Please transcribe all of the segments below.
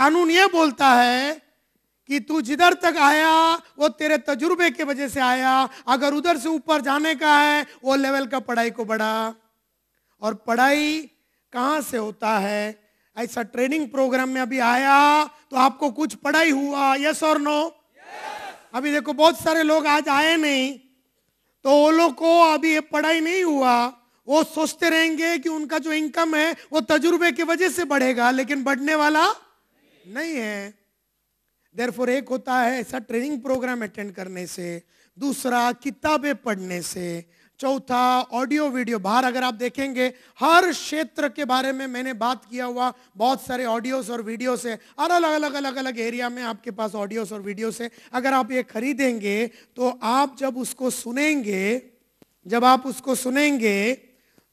कानून ये बोलता है कि तू जिधर तक आया वो तेरे तजुर्बे के वजह से आया अगर उधर से ऊपर जाने का है वो लेवल का पढ़ाई को बढ़ा और पढ़ाई कहाँ से होता है ऐसा ट्रेनिंग प्रोग्राम में अभी आया तो आपको कुछ पढ़ाई हुआ यस और नो अभी देखो बहुत सारे लोग आज आए नहीं तो वो लोग को अभी ये पढ़ाई नहीं हुआ वो सोचते रहेंगे कि उनका जो इनकम है वो तजुर्बे की वजह से बढ़ेगा लेकिन बढ़ने वाला नहीं है फोर एक होता है ऐसा ट्रेनिंग प्रोग्राम अटेंड करने से दूसरा किताबें पढ़ने से चौथा ऑडियो वीडियो बाहर अगर आप देखेंगे हर क्षेत्र के बारे में मैंने बात किया हुआ बहुत सारे ऑडियोस और वीडियोस है अलग अलग अलग अलग एरिया में आपके पास ऑडियोस और वीडियोस है अगर आप ये खरीदेंगे तो आप जब उसको सुनेंगे जब आप उसको सुनेंगे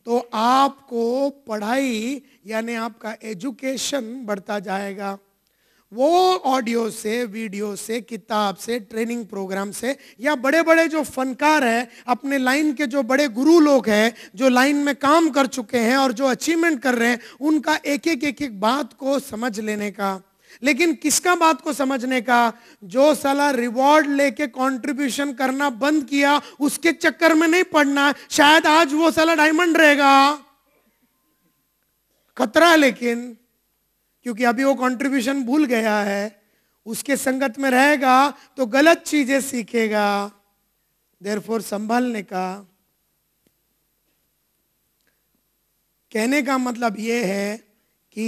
तो आपको पढ़ाई यानी आपका एजुकेशन बढ़ता जाएगा वो ऑडियो से वीडियो से किताब से ट्रेनिंग प्रोग्राम से या बड़े बड़े जो फनकार हैं अपने लाइन के जो बड़े गुरु लोग हैं जो लाइन में काम कर चुके हैं और जो अचीवमेंट कर रहे हैं उनका एक एक एक एक बात को समझ लेने का लेकिन किसका बात को समझने का जो साला रिवॉर्ड लेके कंट्रीब्यूशन करना बंद किया उसके चक्कर में नहीं पड़ना शायद आज वो साला डायमंड रहेगा खतरा लेकिन क्योंकि अभी वो कंट्रीब्यूशन भूल गया है उसके संगत में रहेगा तो गलत चीजें सीखेगा देरफोर संभालने का कहने का मतलब ये है कि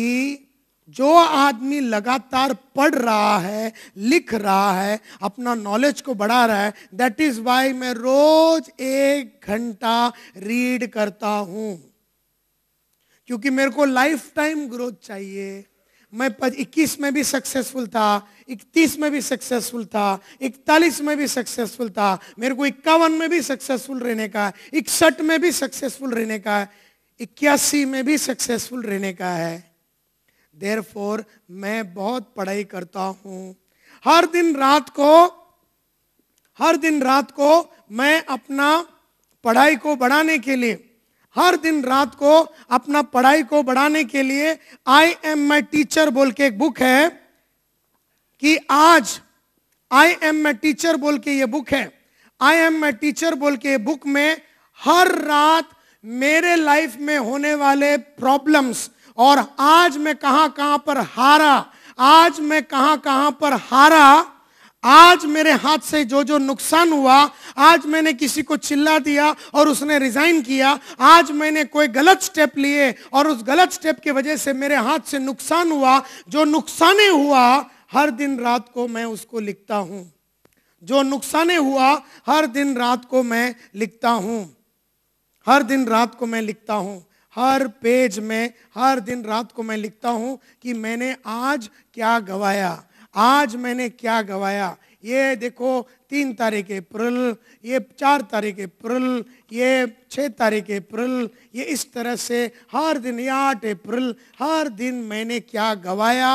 जो आदमी लगातार पढ़ रहा है लिख रहा है अपना नॉलेज को बढ़ा रहा है दैट इज वाई मैं रोज एक घंटा रीड करता हूं क्योंकि मेरे को लाइफ टाइम ग्रोथ चाहिए मैं इक्कीस में भी सक्सेसफुल था इकतीस में भी सक्सेसफुल था इकतालीस में भी सक्सेसफुल था मेरे को इक्यावन में भी सक्सेसफुल रहने का इकसठ में भी सक्सेसफुल रहने का है इक्यासी में भी सक्सेसफुल रहने का है देर फोर मैं बहुत पढ़ाई करता हूं हर दिन रात को हर दिन रात को मैं अपना पढ़ाई को बढ़ाने के लिए हर दिन रात को अपना पढ़ाई को बढ़ाने के लिए आई एम माई टीचर बोल के एक बुक है कि आज आई एम माई टीचर बोल के ये बुक है आई एम माई टीचर बोल के ये बुक में हर रात मेरे लाइफ में होने वाले प्रॉब्लम्स और आज मैं कहां कहां पर हारा आज मैं कहां कहां पर हारा आज मेरे हाथ से जो जो नुकसान हुआ आज मैंने किसी को चिल्ला दिया और उसने रिजाइन किया आज मैंने कोई गलत स्टेप लिए और उस गलत स्टेप की वजह से मेरे हाथ से नुकसान हुआ जो नुकसाने हुआ हर दिन रात को मैं उसको लिखता हूं जो नुकसाने हुआ हर दिन रात को मैं लिखता हूं हर दिन रात को मैं लिखता हूं हर पेज में हर दिन रात को मैं लिखता हूं कि मैंने आज क्या गवाया आज मैंने क्या गवाया ये देखो तीन तारीख प्रल ये चार तारीख प्रल ये छः तारीख प्रल ये इस तरह से हर दिन ये आठ अप्रैल हर दिन मैंने क्या गवाया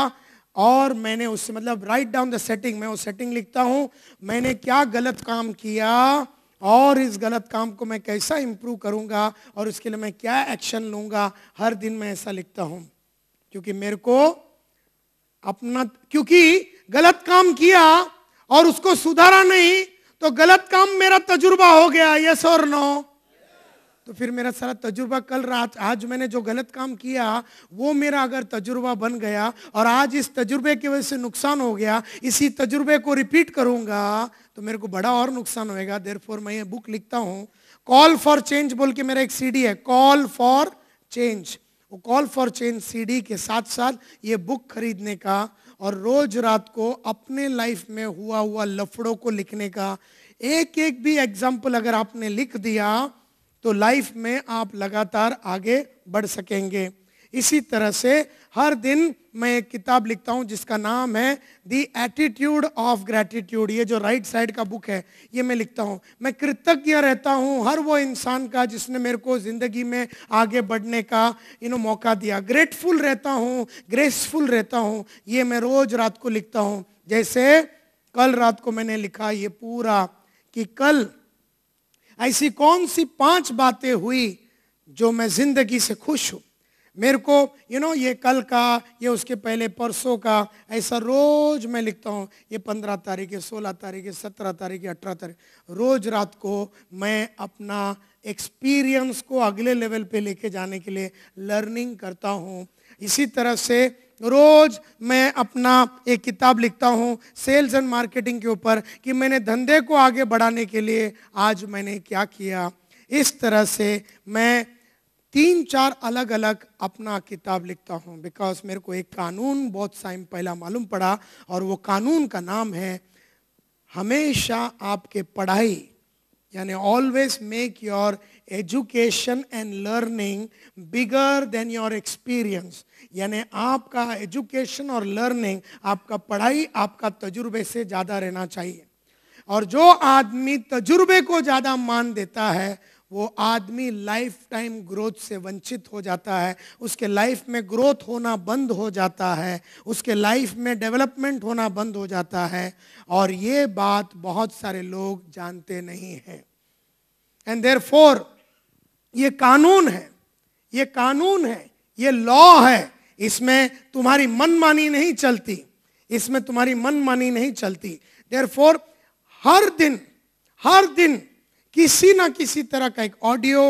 और मैंने उससे मतलब राइट डाउन द सेटिंग मैं वो सेटिंग लिखता हूँ मैंने क्या गलत काम किया और इस गलत काम को मैं कैसा इम्प्रूव करूँगा और उसके लिए मैं क्या एक्शन लूँगा हर दिन मैं ऐसा लिखता हूँ क्योंकि मेरे को अपना क्योंकि गलत काम किया और उसको सुधारा नहीं तो गलत काम मेरा तजुर्बा हो गया यस और नो तो फिर मेरा सारा तजुर्बा कल रात आज मैंने जो गलत काम किया वो मेरा अगर तजुर्बा बन गया और आज इस तजुर्बे की वजह से नुकसान हो गया इसी तजुर्बे को रिपीट करूंगा तो मेरे को बड़ा और नुकसान होएगा देर फोर मैं ये बुक लिखता हूँ कॉल फॉर चेंज बोल के मेरा एक सीडी है कॉल फॉर चेंज वो कॉल फॉर चेंज सीडी के साथ साथ ये बुक खरीदने का और रोज रात को अपने लाइफ में हुआ हुआ लफड़ों को लिखने का एक एक भी एग्जाम्पल अगर आपने लिख दिया तो लाइफ में आप लगातार आगे बढ़ सकेंगे इसी तरह से हर दिन मैं एक किताब लिखता हूँ जिसका नाम है दी एटीट्यूड ऑफ ग्रेटिट्यूड ये जो राइट साइड का बुक है ये मैं लिखता हूँ मैं कृतज्ञ रहता हूँ हर वो इंसान का जिसने मेरे को ज़िंदगी में आगे बढ़ने का यू नो मौका दिया ग्रेटफुल रहता हूँ ग्रेसफुल रहता हूँ ये मैं रोज़ रात को लिखता हूँ जैसे कल रात को मैंने लिखा ये पूरा कि कल ऐसी कौन सी पांच बातें हुई जो मैं जिंदगी से खुश हूं मेरे को यू you नो know, ये कल का ये उसके पहले परसों का ऐसा रोज मैं लिखता हूँ ये पंद्रह तारीख है सोलह तारीख है सत्रह तारीख है अठारह तारीख रोज रात को मैं अपना एक्सपीरियंस को अगले लेवल पे लेके जाने के लिए लर्निंग करता हूँ इसी तरह से रोज मैं अपना एक किताब लिखता हूँ सेल्स एंड मार्केटिंग के ऊपर कि मैंने धंधे को आगे बढ़ाने के लिए आज मैंने क्या किया इस तरह से मैं तीन चार अलग अलग अपना किताब लिखता हूँ बिकॉज मेरे को एक कानून बहुत टाइम पहला मालूम पड़ा और वो कानून का नाम है हमेशा आपके पढ़ाई यानी always make your education and learning bigger than your experience यानी आपका एजुकेशन और लर्निंग आपका पढ़ाई आपका तजुर्बे से ज़्यादा रहना चाहिए और जो आदमी तजुर्बे को ज़्यादा मान देता है वो आदमी लाइफ टाइम ग्रोथ से वंचित हो जाता है उसके लाइफ में ग्रोथ होना बंद हो जाता है उसके लाइफ में डेवलपमेंट होना बंद हो जाता है और ये बात बहुत सारे लोग जानते नहीं हैं एंड देर फोर ये कानून है ये कानून है ये लॉ है इसमें तुम्हारी मनमानी नहीं चलती इसमें तुम्हारी मनमानी नहीं चलती देर फोर हर दिन हर दिन किसी ना किसी तरह का एक ऑडियो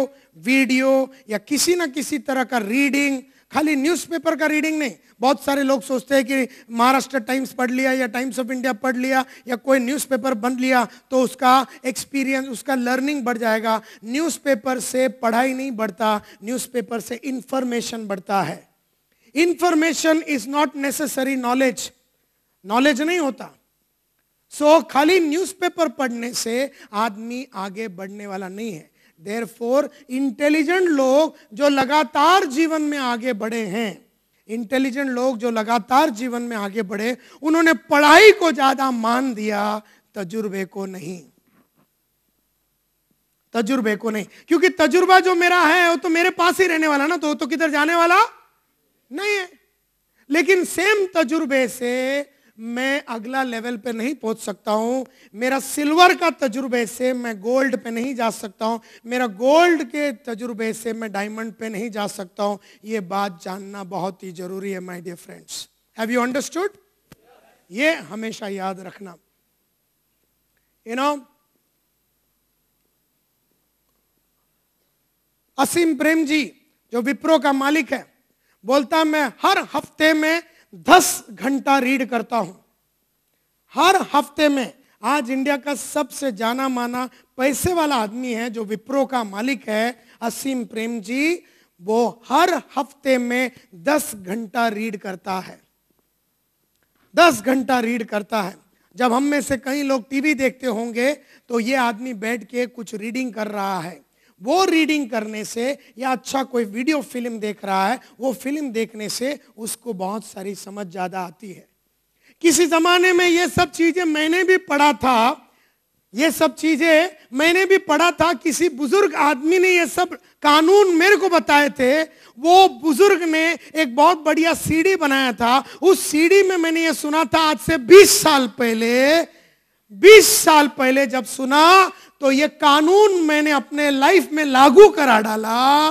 वीडियो या किसी ना किसी तरह का रीडिंग खाली न्यूज़पेपर का रीडिंग नहीं बहुत सारे लोग सोचते हैं कि महाराष्ट्र टाइम्स पढ़ लिया या टाइम्स ऑफ इंडिया पढ़ लिया या कोई न्यूज़पेपर बन लिया तो उसका एक्सपीरियंस उसका लर्निंग बढ़ जाएगा न्यूज़पेपर से पढ़ाई नहीं बढ़ता न्यूज़पेपर से इंफॉर्मेशन बढ़ता है information is not necessary knowledge knowledge नहीं होता सो so, खाली न्यूज़पेपर पढ़ने से आदमी आगे बढ़ने वाला नहीं है देर फोर इंटेलिजेंट लोग जो लगातार जीवन में आगे बढ़े हैं इंटेलिजेंट लोग जो लगातार जीवन में आगे बढ़े उन्होंने पढ़ाई को ज्यादा मान दिया तजुर्बे को नहीं तजुर्बे को नहीं क्योंकि तजुर्बा जो मेरा है वो तो मेरे पास ही रहने वाला ना तो तो किधर जाने वाला नहीं है लेकिन सेम तजुर्बे से मैं अगला लेवल पे नहीं पहुंच सकता हूं मेरा सिल्वर का तजुर्बे से मैं गोल्ड पे नहीं जा सकता हूं मेरा गोल्ड के तजुर्बे से मैं डायमंड पे नहीं जा सकता हूं ये बात जानना बहुत ही जरूरी है my dear friends have you understood ये हमेशा याद रखना यू नो असीम प्रेम जी जो विप्रो का मालिक है बोलता मैं हर हफ्ते में दस घंटा रीड करता हूं हर हफ्ते में आज इंडिया का सबसे जाना माना पैसे वाला आदमी है जो विप्रो का मालिक है असीम प्रेम जी वो हर हफ्ते में दस घंटा रीड करता है दस घंटा रीड करता है जब हम में से कई लोग टीवी देखते होंगे तो ये आदमी बैठ के कुछ रीडिंग कर रहा है वो रीडिंग करने से या अच्छा कोई वीडियो फिल्म देख रहा है वो फिल्म देखने से उसको बहुत सारी समझ ज़्यादा आती है किसी ज़माने में ये सब चीज़ें मैंने भी पढ़ा था ये सब चीज़ें मैंने भी पढ़ा था किसी बुजुर्ग आदमी ने ये सब कानून मेरे को बताए थे वो बुजुर्ग ने एक बहुत बढ़िया सीढ़ी बनाया था उस सीढ़ी में मैंने ये सुना था आज से 20 साल पहले 20 साल पहले जब सुना तो ये कानून मैंने अपने लाइफ में लागू करा डाला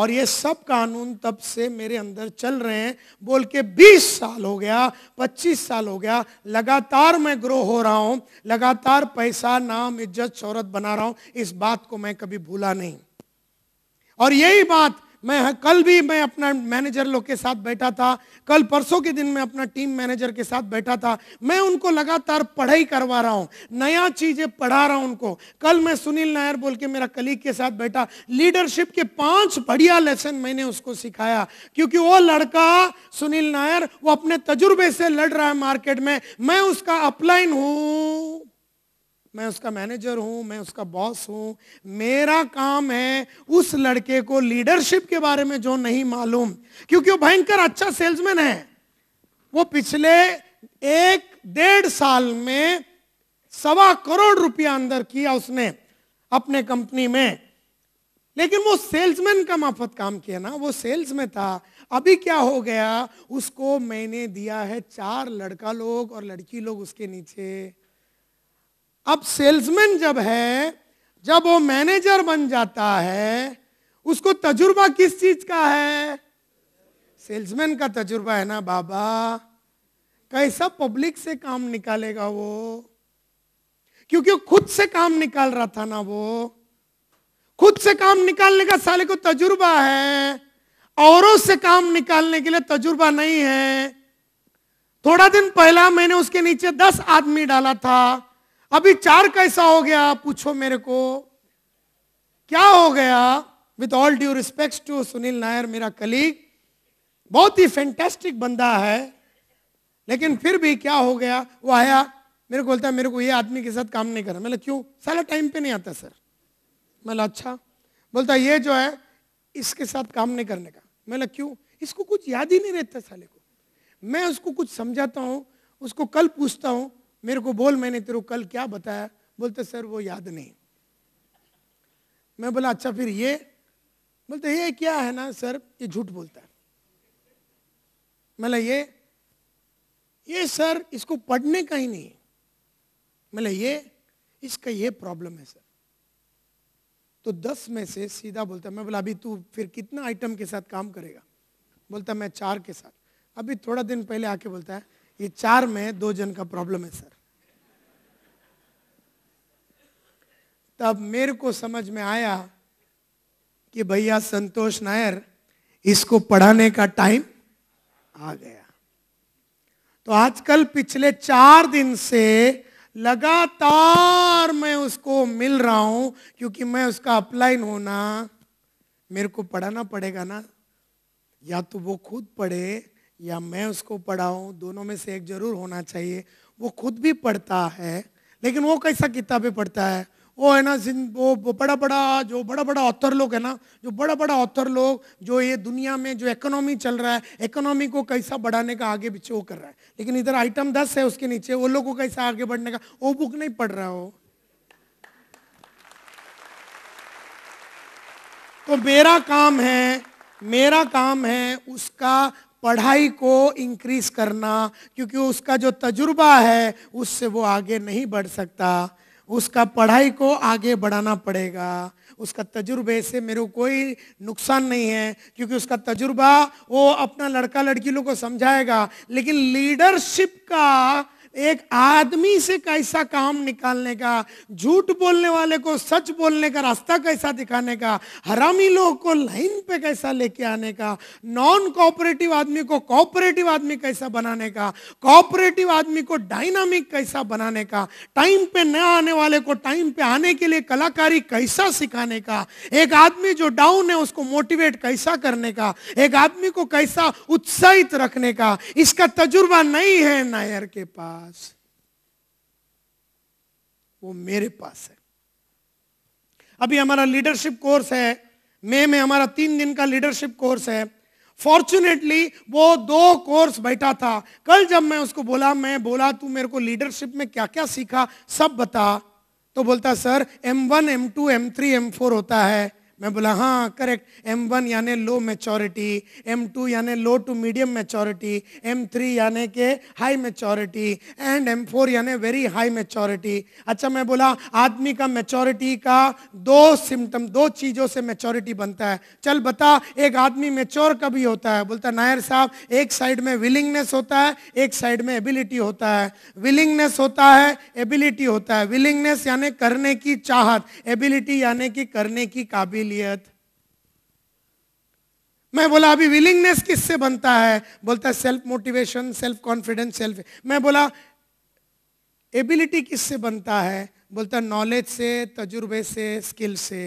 और ये सब कानून तब से मेरे अंदर चल रहे हैं बोल के 20 साल हो गया 25 साल हो गया लगातार मैं ग्रो हो रहा हूं लगातार पैसा नाम इज्जत शोहरत बना रहा हूं इस बात को मैं कभी भूला नहीं और यही बात मैं हाँ, कल भी मैं अपना मैनेजर लोग के साथ बैठा था कल परसों के दिन मैं अपना टीम मैनेजर के साथ बैठा था मैं उनको लगातार पढ़ाई करवा रहा हूँ नया चीज़ें पढ़ा रहा हूँ उनको कल मैं सुनील नायर बोल के मेरा कलीग के साथ बैठा लीडरशिप के पांच बढ़िया लेसन मैंने उसको सिखाया क्योंकि वो लड़का सुनील नायर वो अपने तजुर्बे से लड़ रहा है मार्केट में मैं उसका अपलाइन हूँ मैं उसका मैनेजर हूं मैं उसका बॉस हूं मेरा काम है उस लड़के को लीडरशिप के बारे में जो नहीं मालूम क्योंकि वो भयंकर अच्छा सेल्समैन है वो पिछले एक डेढ़ साल में सवा करोड़ रुपया अंदर किया उसने अपने कंपनी में लेकिन वो सेल्समैन का माफत काम किया ना वो सेल्स में था अभी क्या हो गया उसको मैंने दिया है चार लड़का लोग और लड़की लोग उसके नीचे अब सेल्समैन जब है जब वो मैनेजर बन जाता है उसको तजुर्बा किस चीज का है सेल्समैन का तजुर्बा है ना बाबा कैसा पब्लिक से काम निकालेगा वो क्योंकि वो खुद से काम निकाल रहा था ना वो खुद से काम निकालने का साले को तजुर्बा है औरों से काम निकालने के लिए तजुर्बा नहीं है थोड़ा दिन पहला मैंने उसके नीचे दस आदमी डाला था अभी चार कैसा हो गया पूछो मेरे को क्या हो गया with all due respect to Sunil Nair मेरा कलीग बहुत ही फैंटेस्टिक बंदा है लेकिन फिर भी क्या हो गया वो आया मेरे को बोलता है मेरे को ये आदमी के साथ काम नहीं करना मतलब क्यों सारा टाइम पे नहीं आता सर मतलब अच्छा बोलता ये जो है इसके साथ काम नहीं करने का मतलब क्यों इसको कुछ याद ही नहीं रहता साले को मैं उसको कुछ समझाता हूँ उसको कल पूछता हूँ मेरे को बोल मैंने तेरे कल क्या बताया बोलते सर वो याद नहीं मैं बोला अच्छा फिर ये बोलते ये क्या है ना सर ये झूठ बोलता है मतलब ये ये सर इसको पढ़ने का ही नहीं है मतलब ये इसका ये प्रॉब्लम है सर तो दस में से सीधा बोलता मैं बोला अभी तू फिर कितना आइटम के साथ काम करेगा बोलता मैं चार के साथ अभी थोड़ा दिन पहले आके बोलता है ये चार में दो जन का प्रॉब्लम है सर तब मेरे को समझ में आया कि भैया संतोष नायर इसको पढ़ाने का टाइम आ गया तो आजकल पिछले चार दिन से लगातार मैं उसको मिल रहा हूं क्योंकि मैं उसका अपलाइन होना मेरे को पढ़ाना पड़ेगा ना या तो वो खुद पढ़े या मैं उसको पढ़ाऊँ दोनों में से एक जरूर होना चाहिए वो खुद भी पढ़ता है लेकिन वो कैसा किताबें पढ़ता है वो है ना वो बड़ा बड़ा जो बड़ा बड़ा ऑथर लोग है ना जो बड़ा बड़ा ऑथर लोग जो ये दुनिया में जो इकोनॉमी चल रहा है इकोनॉमी को कैसा बढ़ाने का आगे पीछे वो कर रहा है लेकिन इधर आइटम दस है उसके नीचे वो लोग को कैसा आगे बढ़ने का वो बुक नहीं पढ़ रहा हो तो मेरा काम है मेरा काम है उसका पढ़ाई को इंक्रीज करना क्योंकि उसका जो तजुर्बा है उससे वो आगे नहीं बढ़ सकता उसका पढ़ाई को आगे बढ़ाना पड़ेगा उसका तजुर्बे से मेरे को कोई नुकसान नहीं है क्योंकि उसका तजुर्बा वो अपना लड़का लड़की लोग को समझाएगा लेकिन लीडरशिप का एक आदमी से कैसा काम निकालने का झूठ बोलने वाले को सच बोलने का रास्ता कैसा दिखाने का हरामी लोग को लाइन पे कैसा लेके आने का नॉन कोऑपरेटिव आदमी को कोऑपरेटिव आदमी कैसा बनाने का कोऑपरेटिव आदमी को डायनामिक कैसा बनाने का टाइम पे न आने वाले को टाइम पे आने के लिए कलाकारी कैसा सिखाने का एक आदमी जो डाउन है उसको मोटिवेट कैसा करने का एक आदमी को कैसा उत्साहित रखने का इसका तजुर्बा नहीं है नायर के पास पास वो मेरे पास है अभी हमारा लीडरशिप कोर्स है मई में हमारा तीन दिन का लीडरशिप कोर्स है फॉर्चुनेटली वो दो कोर्स बैठा था कल जब मैं उसको बोला मैं बोला तू मेरे को लीडरशिप में क्या क्या सीखा सब बता तो बोलता sir M M one two M three M four होता है मैं बोला हाँ करेक्ट एम वन यानि लो मेचोरिटी एम टू यानी low to medium maturity M three यानी के high maturity and M four यानी वेरी हाई मेचोरिटी अच्छा मैं बोला आदमी का मेचोरिटी का दो सिम्टम दो चीज़ों से मेचोरिटी बनता है चल बता एक आदमी मेच्योर कभी होता है बोलता नायर साहब एक साइड में विलिंगनेस होता है एक साइड में एबिलिटी होता है विलिंगनेस होता है एबिलिटी होता है विलिंगनेस यानी करने की चाहत एबिलिटी यानी कि करने की काबिल काबिलियत मैं बोला अभी विलिंगनेस किससे बनता है बोलता है self motivation self confidence self मैं बोला एबिलिटी किससे बनता है बोलता नॉलेज से तजुर्बे से स्किल से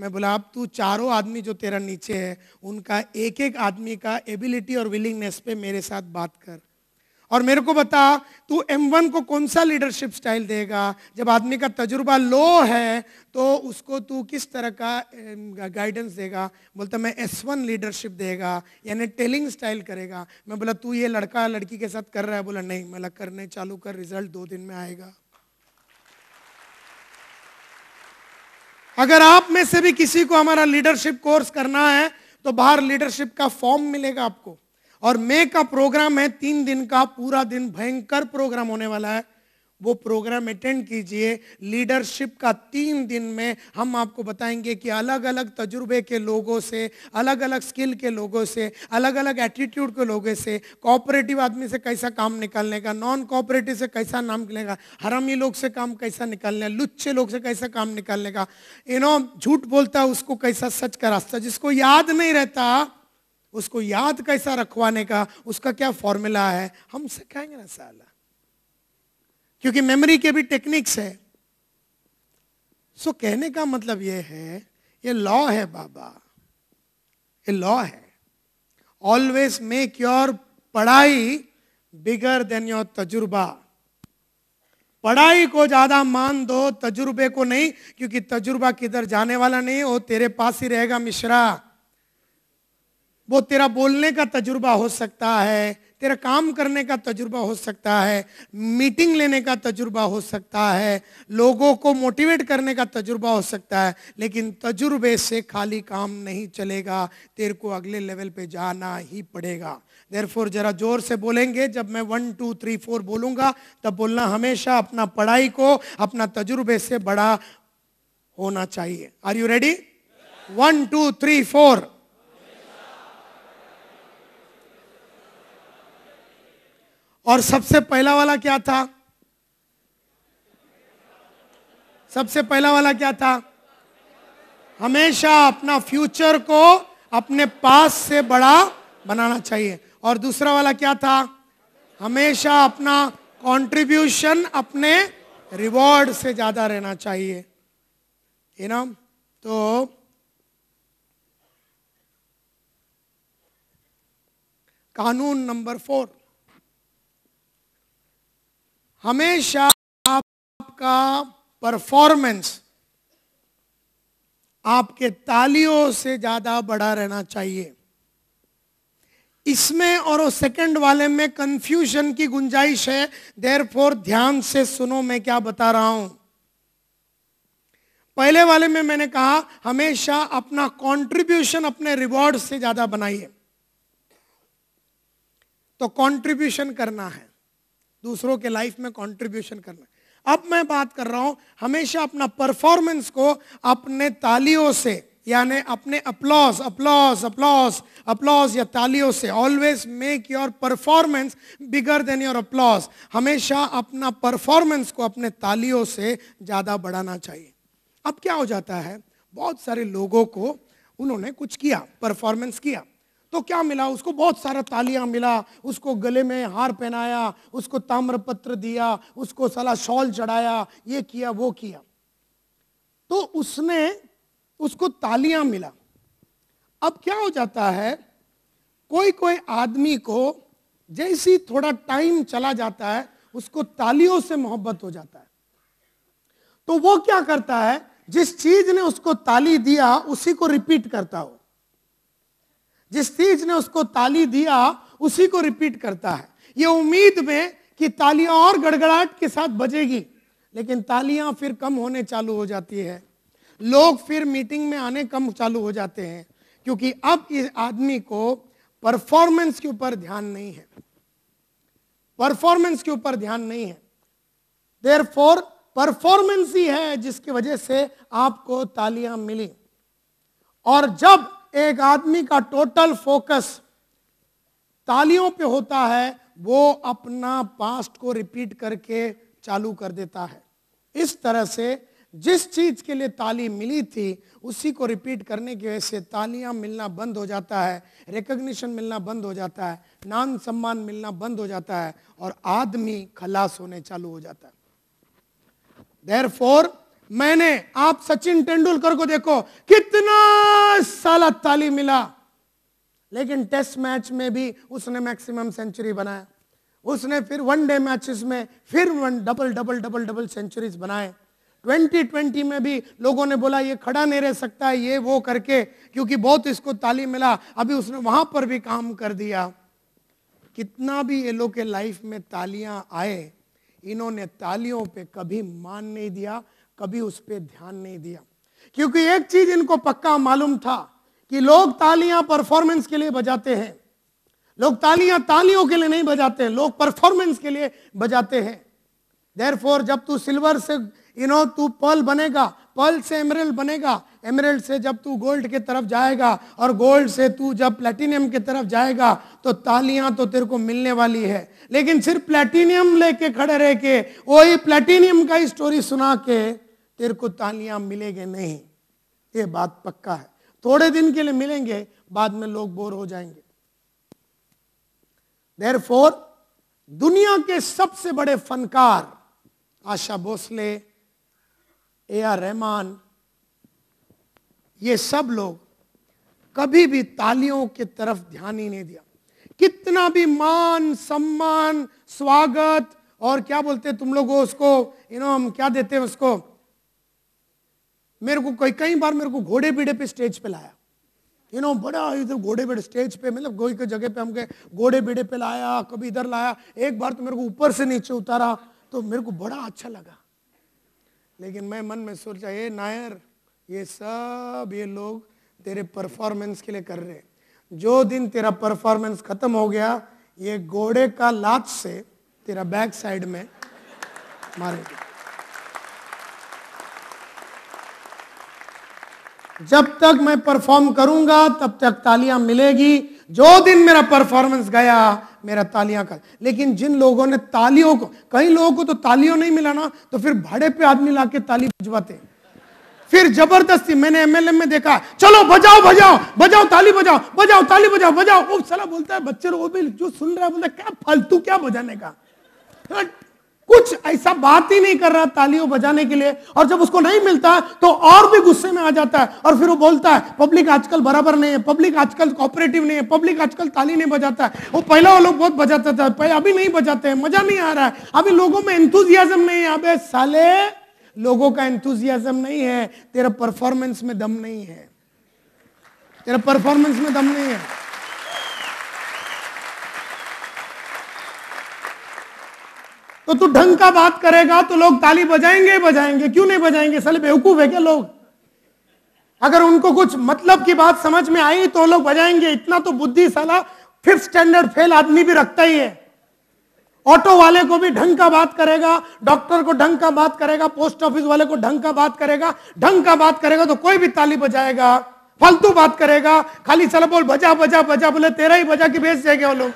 मैं बोला अब तू चारों आदमी जो तेरा नीचे है उनका एक एक आदमी का एबिलिटी और विलिंगनेस पे मेरे साथ बात कर और मेरे को बता तू एम वन को कौन सा लीडरशिप स्टाइल देगा जब आदमी का तजुर्बा लो है तो उसको तू किस तरह का गाइडेंस देगा बोलता मैं एस वन लीडरशिप देगा यानी टेलिंग स्टाइल करेगा मैं बोला तू ये लड़का लड़की के साथ कर रहा है बोला नहीं मैं करने चालू कर रिजल्ट दो दिन में आएगा अगर आप में से भी किसी को हमारा लीडरशिप कोर्स करना है तो बाहर लीडरशिप का फॉर्म मिलेगा आपको और मे का प्रोग्राम है तीन दिन का पूरा दिन भयंकर प्रोग्राम होने वाला है वो प्रोग्राम अटेंड कीजिए लीडरशिप का तीन दिन में हम आपको बताएंगे कि अलग अलग तजुर्बे के लोगों से अलग अलग स्किल के लोगों से अलग अलग एटीट्यूड के लोगों से कॉपरेटिव आदमी से कैसा काम निकालने का नॉन कॉपरेटिव से कैसा नाम निकलने का हरामी लोग से काम कैसा निकालने लुच्चे लोग से कैसा काम निकालने का यू नो झूठ बोलता है उसको कैसा सच का रास्ता जिसको याद नहीं रहता उसको याद कैसा रखवाने का उसका क्या फॉर्मूला है हम सिखाएंगे ना साला क्योंकि मेमोरी के भी टेक्निक्स है सो कहने का मतलब यह है ये लॉ है बाबा ये लॉ है ऑलवेज मेक योर पढ़ाई बिगर देन योर तजुर्बा पढ़ाई को ज्यादा मान दो तजुर्बे को नहीं क्योंकि तजुर्बा किधर जाने वाला नहीं वो तेरे पास ही रहेगा मिश्रा वो तेरा बोलने का तजुर्बा हो सकता है तेरा काम करने का तजुर्बा हो सकता है मीटिंग लेने का तजुर्बा हो सकता है लोगों को मोटिवेट करने का तजुर्बा हो सकता है लेकिन तजुर्बे से खाली काम नहीं चलेगा तेरे को अगले लेवल पे जाना ही पड़ेगा फोर जरा जोर से बोलेंगे जब मैं वन टू थ्री फोर बोलूँगा तब बोलना हमेशा अपना पढ़ाई को अपना तजुर्बे से बड़ा होना चाहिए are you ready one two three four और सबसे पहला वाला क्या था सबसे पहला वाला क्या था हमेशा अपना फ्यूचर को अपने पास से बड़ा बनाना चाहिए और दूसरा वाला क्या था हमेशा अपना कंट्रीब्यूशन अपने रिवॉर्ड से ज्यादा रहना चाहिए ये ना तो कानून नंबर फोर हमेशा आपका परफॉर्मेंस आपके तालियों से ज्यादा बड़ा रहना चाहिए इसमें और सेकंड वाले में कंफ्यूजन की गुंजाइश है देर फोर ध्यान से सुनो मैं क्या बता रहा हूं पहले वाले में मैंने कहा हमेशा अपना कंट्रीब्यूशन अपने रिवॉर्ड से ज्यादा बनाइए तो कंट्रीब्यूशन करना है दूसरों के लाइफ में कंट्रीब्यूशन करना अब मैं बात कर रहा हूं हमेशा अपना परफॉर्मेंस को अपने तालियों से यानी अपने अपलॉस अपलॉस अपलॉस अपलॉस या तालियों से always make your performance bigger than your applause हमेशा अपना परफॉर्मेंस को अपने तालियों से ज़्यादा बढ़ाना चाहिए अब क्या हो जाता है बहुत सारे लोगों को उन्होंने कुछ किया परफॉर्मेंस किया तो क्या मिला उसको बहुत सारा तालियां मिला उसको गले में हार पहनाया उसको ताम्रपत्र दिया उसको सला शॉल चढ़ाया ये किया वो किया तो उसने उसको तालियां मिला अब क्या हो जाता है कोई कोई आदमी को जैसी थोड़ा टाइम चला जाता है उसको तालियों से मोहब्बत हो जाता है तो वो क्या करता है जिस चीज ने उसको ताली दिया उसी को रिपीट करता हो जिस चीज ने उसको ताली दिया उसी को रिपीट करता है ये उम्मीद में कि तालियां और गड़गड़ाहट के साथ बजेगी लेकिन तालियां फिर कम होने चालू हो जाती है लोग फिर मीटिंग में आने कम चालू हो जाते हैं क्योंकि अब इस आदमी को परफॉर्मेंस के ऊपर ध्यान नहीं है परफॉर्मेंस के ऊपर ध्यान नहीं है देर फोर परफॉर्मेंस ही है जिसकी वजह से आपको तालियां मिली और जब एक आदमी का टोटल फोकस तालियों पे होता है वो अपना पास्ट को रिपीट करके चालू कर देता है इस तरह से जिस चीज के लिए ताली मिली थी उसी को रिपीट करने की वजह से तालियां मिलना बंद हो जाता है रिकग्निशन मिलना बंद हो जाता है नाम सम्मान मिलना बंद हो जाता है और आदमी खलास होने चालू हो जाता है देर फोर मैंने आप सचिन तेंदुलकर को देखो कितना साला ताली मिला लेकिन टेस्ट मैच में भी उसने मैक्सिमम सेंचुरी बनाया उसने फिर डे मैचेस में फिर one double double double double centuries बनाए 2020 में भी लोगों ने बोला ये खड़ा नहीं रह सकता ये वो करके क्योंकि बहुत इसको ताली मिला अभी उसने वहां पर भी काम कर दिया कितना भी ये लोग के लाइफ में तालियां आए इन्होंने तालियों पे कभी मान नहीं दिया कभी उस पर ध्यान नहीं दिया क्योंकि एक चीज इनको पक्का मालूम था कि लोग तालियां परफॉर्मेंस के लिए बजाते हैं लोग तालियां तालियों के लिए नहीं बजाते हैं लोग परफॉर्मेंस के लिए बजाते हैं देर जब तू सिल्वर से यू नो तू पर्ल बनेगा पर्ल से एमरल्ड बनेगा एमरल्ड से जब तू गोल्ड के तरफ जाएगा और गोल्ड से तू जब प्लेटिनियम के तरफ जाएगा तो तालियां तो तेरे को मिलने वाली है लेकिन सिर्फ प्लेटिनियम लेके खड़े रह के वही प्लेटिनियम का ही स्टोरी सुना के तेरे को तालियां मिलेंगे नहीं ये बात पक्का है थोड़े दिन के लिए मिलेंगे बाद में लोग बोर हो जाएंगे देर फोर दुनिया के सबसे बड़े फनकार आशा भोसले ए आर रहमान ये सब लोग कभी भी तालियों की तरफ ध्यान ही नहीं दिया कितना भी मान सम्मान स्वागत और क्या बोलते तुम लोग उसको यू नो हम क्या देते हैं उसको मेरे को कई कई बार मेरे को घोड़े बीड़े पे स्टेज पे लाया यू नो बड़ा इधर घोड़े बीड़े स्टेज पे मतलब कोई कोई जगह पे हम गए घोड़े बीड़े पे लाया कभी इधर लाया एक बार तो मेरे को ऊपर से नीचे उतारा तो मेरे को बड़ा अच्छा लगा लेकिन मैं मन में सोचा ये नायर ये सब ये लोग तेरे परफॉर्मेंस के लिए कर रहे हैं जो दिन तेरा परफॉर्मेंस खत्म हो गया ये घोड़े का लात से तेरा बैक साइड में मारेगा जब तक मैं परफॉर्म करूंगा तब तक तालियां मिलेगी जो दिन मेरा परफॉर्मेंस गया मेरा तालियां का लेकिन जिन लोगों ने तालियों को कई लोगों को तो तालियों नहीं मिला ना तो फिर भाड़े पे आदमी लाके ताली बजवाते फिर जबरदस्ती मैंने एमएलएम में देखा चलो बजाओ बजाओ बजाओ ताली बजाओ बजाओ ताली बजाओ बजाओ वो सला बोलता है बच्चे लोग भी जो सुन रहा है बोलता है क्या फालतू क्या बजाने का कुछ ऐसा बात ही नहीं कर रहा तालियों बजाने के लिए और जब उसको नहीं मिलता तो और भी गुस्से में आ जाता है और फिर वो बोलता है पब्लिक आजकल बराबर नहीं है पब्लिक आजकल कॉपरेटिव नहीं है पब्लिक आजकल ताली नहीं बजाता है वो पहला वो लोग बहुत बजाता था अभी नहीं बजाते हैं मजा नहीं आ रहा है अभी लोगों में एंथुजियाजम नहीं है अब साले लोगों का एंथुजियाजम नहीं है तेरा परफॉर्मेंस में दम नहीं है तेरा परफॉर्मेंस में दम नहीं है तो तू ढंग का बात करेगा तो लोग ताली बजाएंगे बजाएंगे क्यों नहीं बजाएंगे सल बेवकूफ है क्या लोग अगर उनको कुछ मतलब की बात समझ में आई तो लोग बजाएंगे इतना तो बुद्धि साला फिफ्थ स्टैंडर्ड फेल आदमी भी रखता ही है ऑटो वाले को भी ढंग का बात करेगा डॉक्टर को ढंग का बात करेगा पोस्ट ऑफिस वाले को ढंग का बात करेगा ढंग का बात करेगा तो कोई भी ताली बजाएगा फालतू बात करेगा खाली चला बोल बजा बजा बजा बोले तेरा ही बजा के भेज जाएगा वो लोग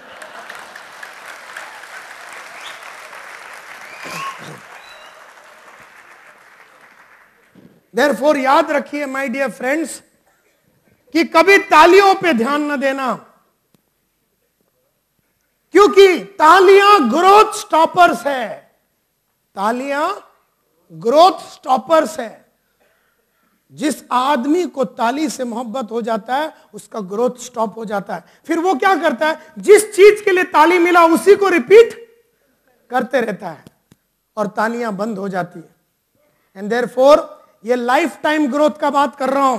देयरफॉर याद रखिए माय डियर फ्रेंड्स कि कभी तालियों पे ध्यान न देना क्योंकि तालियां ग्रोथ स्टॉपर्स है तालियां ग्रोथ स्टॉपर्स है जिस आदमी को ताली से मोहब्बत हो जाता है उसका ग्रोथ स्टॉप हो जाता है फिर वो क्या करता है जिस चीज के लिए ताली मिला उसी को रिपीट करते रहता है और तालियां बंद हो जाती है एंड देर फोर ये लाइफ टाइम ग्रोथ का बात कर रहा हूं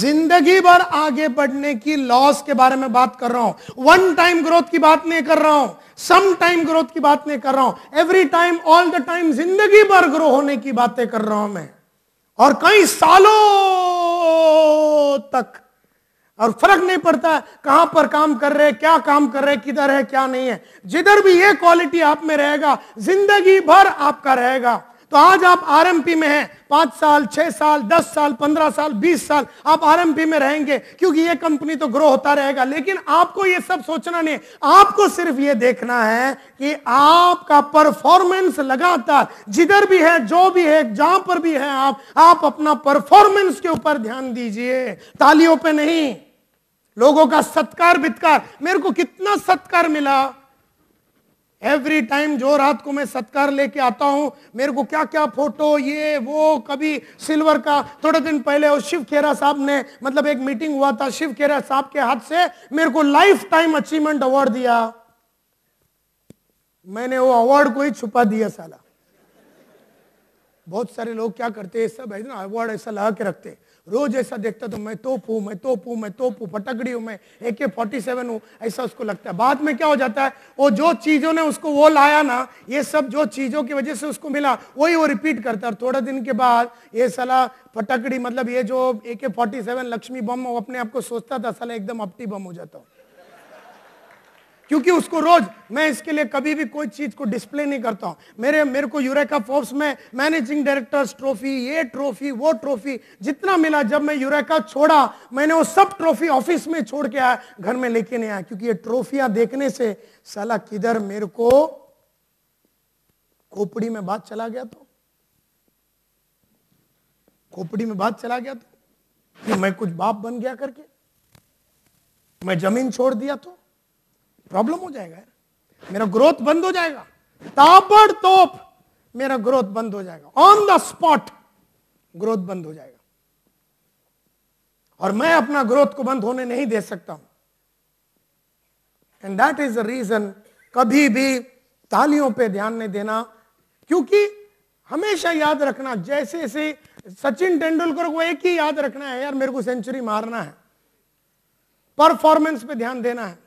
जिंदगी भर आगे बढ़ने की लॉस के बारे में बात कर रहा हूं वन टाइम ग्रोथ की बात नहीं कर रहा हूं सम टाइम ग्रोथ की बात नहीं कर रहा हूं every time all the time जिंदगी भर ग्रो होने की बातें कर रहा हूं मैं और कई सालों तक और फर्क नहीं पड़ता कहां पर काम कर रहे क्या काम कर रहे किधर है क्या नहीं है जिधर भी ये क्वालिटी आप में रहेगा जिंदगी भर आपका रहेगा तो आज आप आरएमपी में हैं पांच साल छह साल दस साल पंद्रह साल बीस साल आप आरएमपी में रहेंगे क्योंकि ये कंपनी तो ग्रो होता रहेगा लेकिन आपको ये सब सोचना नहीं आपको सिर्फ ये देखना है कि आपका परफॉर्मेंस लगातार जिधर भी है जो भी है जहां पर भी है आप आप अपना परफॉर्मेंस के ऊपर ध्यान दीजिए तालियों पर नहीं लोगों का सत्कार बित्कार मेरे को कितना सत्कार मिला एवरी टाइम जो रात को मैं सत्कार लेके आता हूँ मेरे को क्या क्या फोटो ये वो कभी सिल्वर का थोड़े दिन पहले और शिव खेरा साहब ने मतलब एक मीटिंग हुआ था शिव खेरा साहब के हाथ से मेरे को लाइफ टाइम अचीवमेंट अवार्ड दिया मैंने वो अवार्ड को ही छुपा दिया साला बहुत सारे लोग क्या करते हैं सब है ना अवार्ड ऐसा लगा के रखते रोज ऐसा देखता तो मैं तो पू मैं तो पू मैं तो हूँ पटकड़ी हूँ मैं ए के फोर्टी सेवन हूँ ऐसा उसको लगता है बाद में क्या हो जाता है वो जो चीज़ों ने उसको वो लाया ना ये सब जो चीज़ों की वजह से उसको मिला वही वो, वो रिपीट करता है और थोड़ा दिन के बाद ये सला पटकड़ी मतलब ये जो ए के फोर्टी सेवन लक्ष्मी बम वो अपने आप को सोचता था सला एकदम अपटी बम हो जाता हूँ क्योंकि उसको रोज मैं इसके लिए कभी भी कोई चीज को डिस्प्ले नहीं करता हूं मेरे मेरे को यूरेका फोर्स में मैनेजिंग डायरेक्टर्स ट्रॉफी ये ट्रॉफी वो ट्रॉफी जितना मिला जब मैं यूरेका छोड़ा मैंने वो सब ट्रॉफी ऑफिस में छोड़ के आया घर में लेके नहीं आया क्योंकि ये ट्रॉफियां देखने से साला किधर मेरे को खोपड़ी में बात चला गया तो खोपड़ी में बात चला गया तो मैं कुछ बाप बन गया करके मैं जमीन छोड़ दिया तो प्रॉब्लम हो जाएगा मेरा ग्रोथ बंद हो जाएगा ताबड़ तोप मेरा ग्रोथ बंद हो जाएगा ऑन द स्पॉट ग्रोथ बंद हो जाएगा और मैं अपना ग्रोथ को बंद होने नहीं दे सकता हूं and that is the reason कभी भी तालियों पे ध्यान नहीं देना क्योंकि हमेशा याद रखना जैसे से सचिन तेंदुलकर को एक ही याद रखना है यार मेरे को सेंचुरी मारना है परफॉर्मेंस पे ध्यान देना है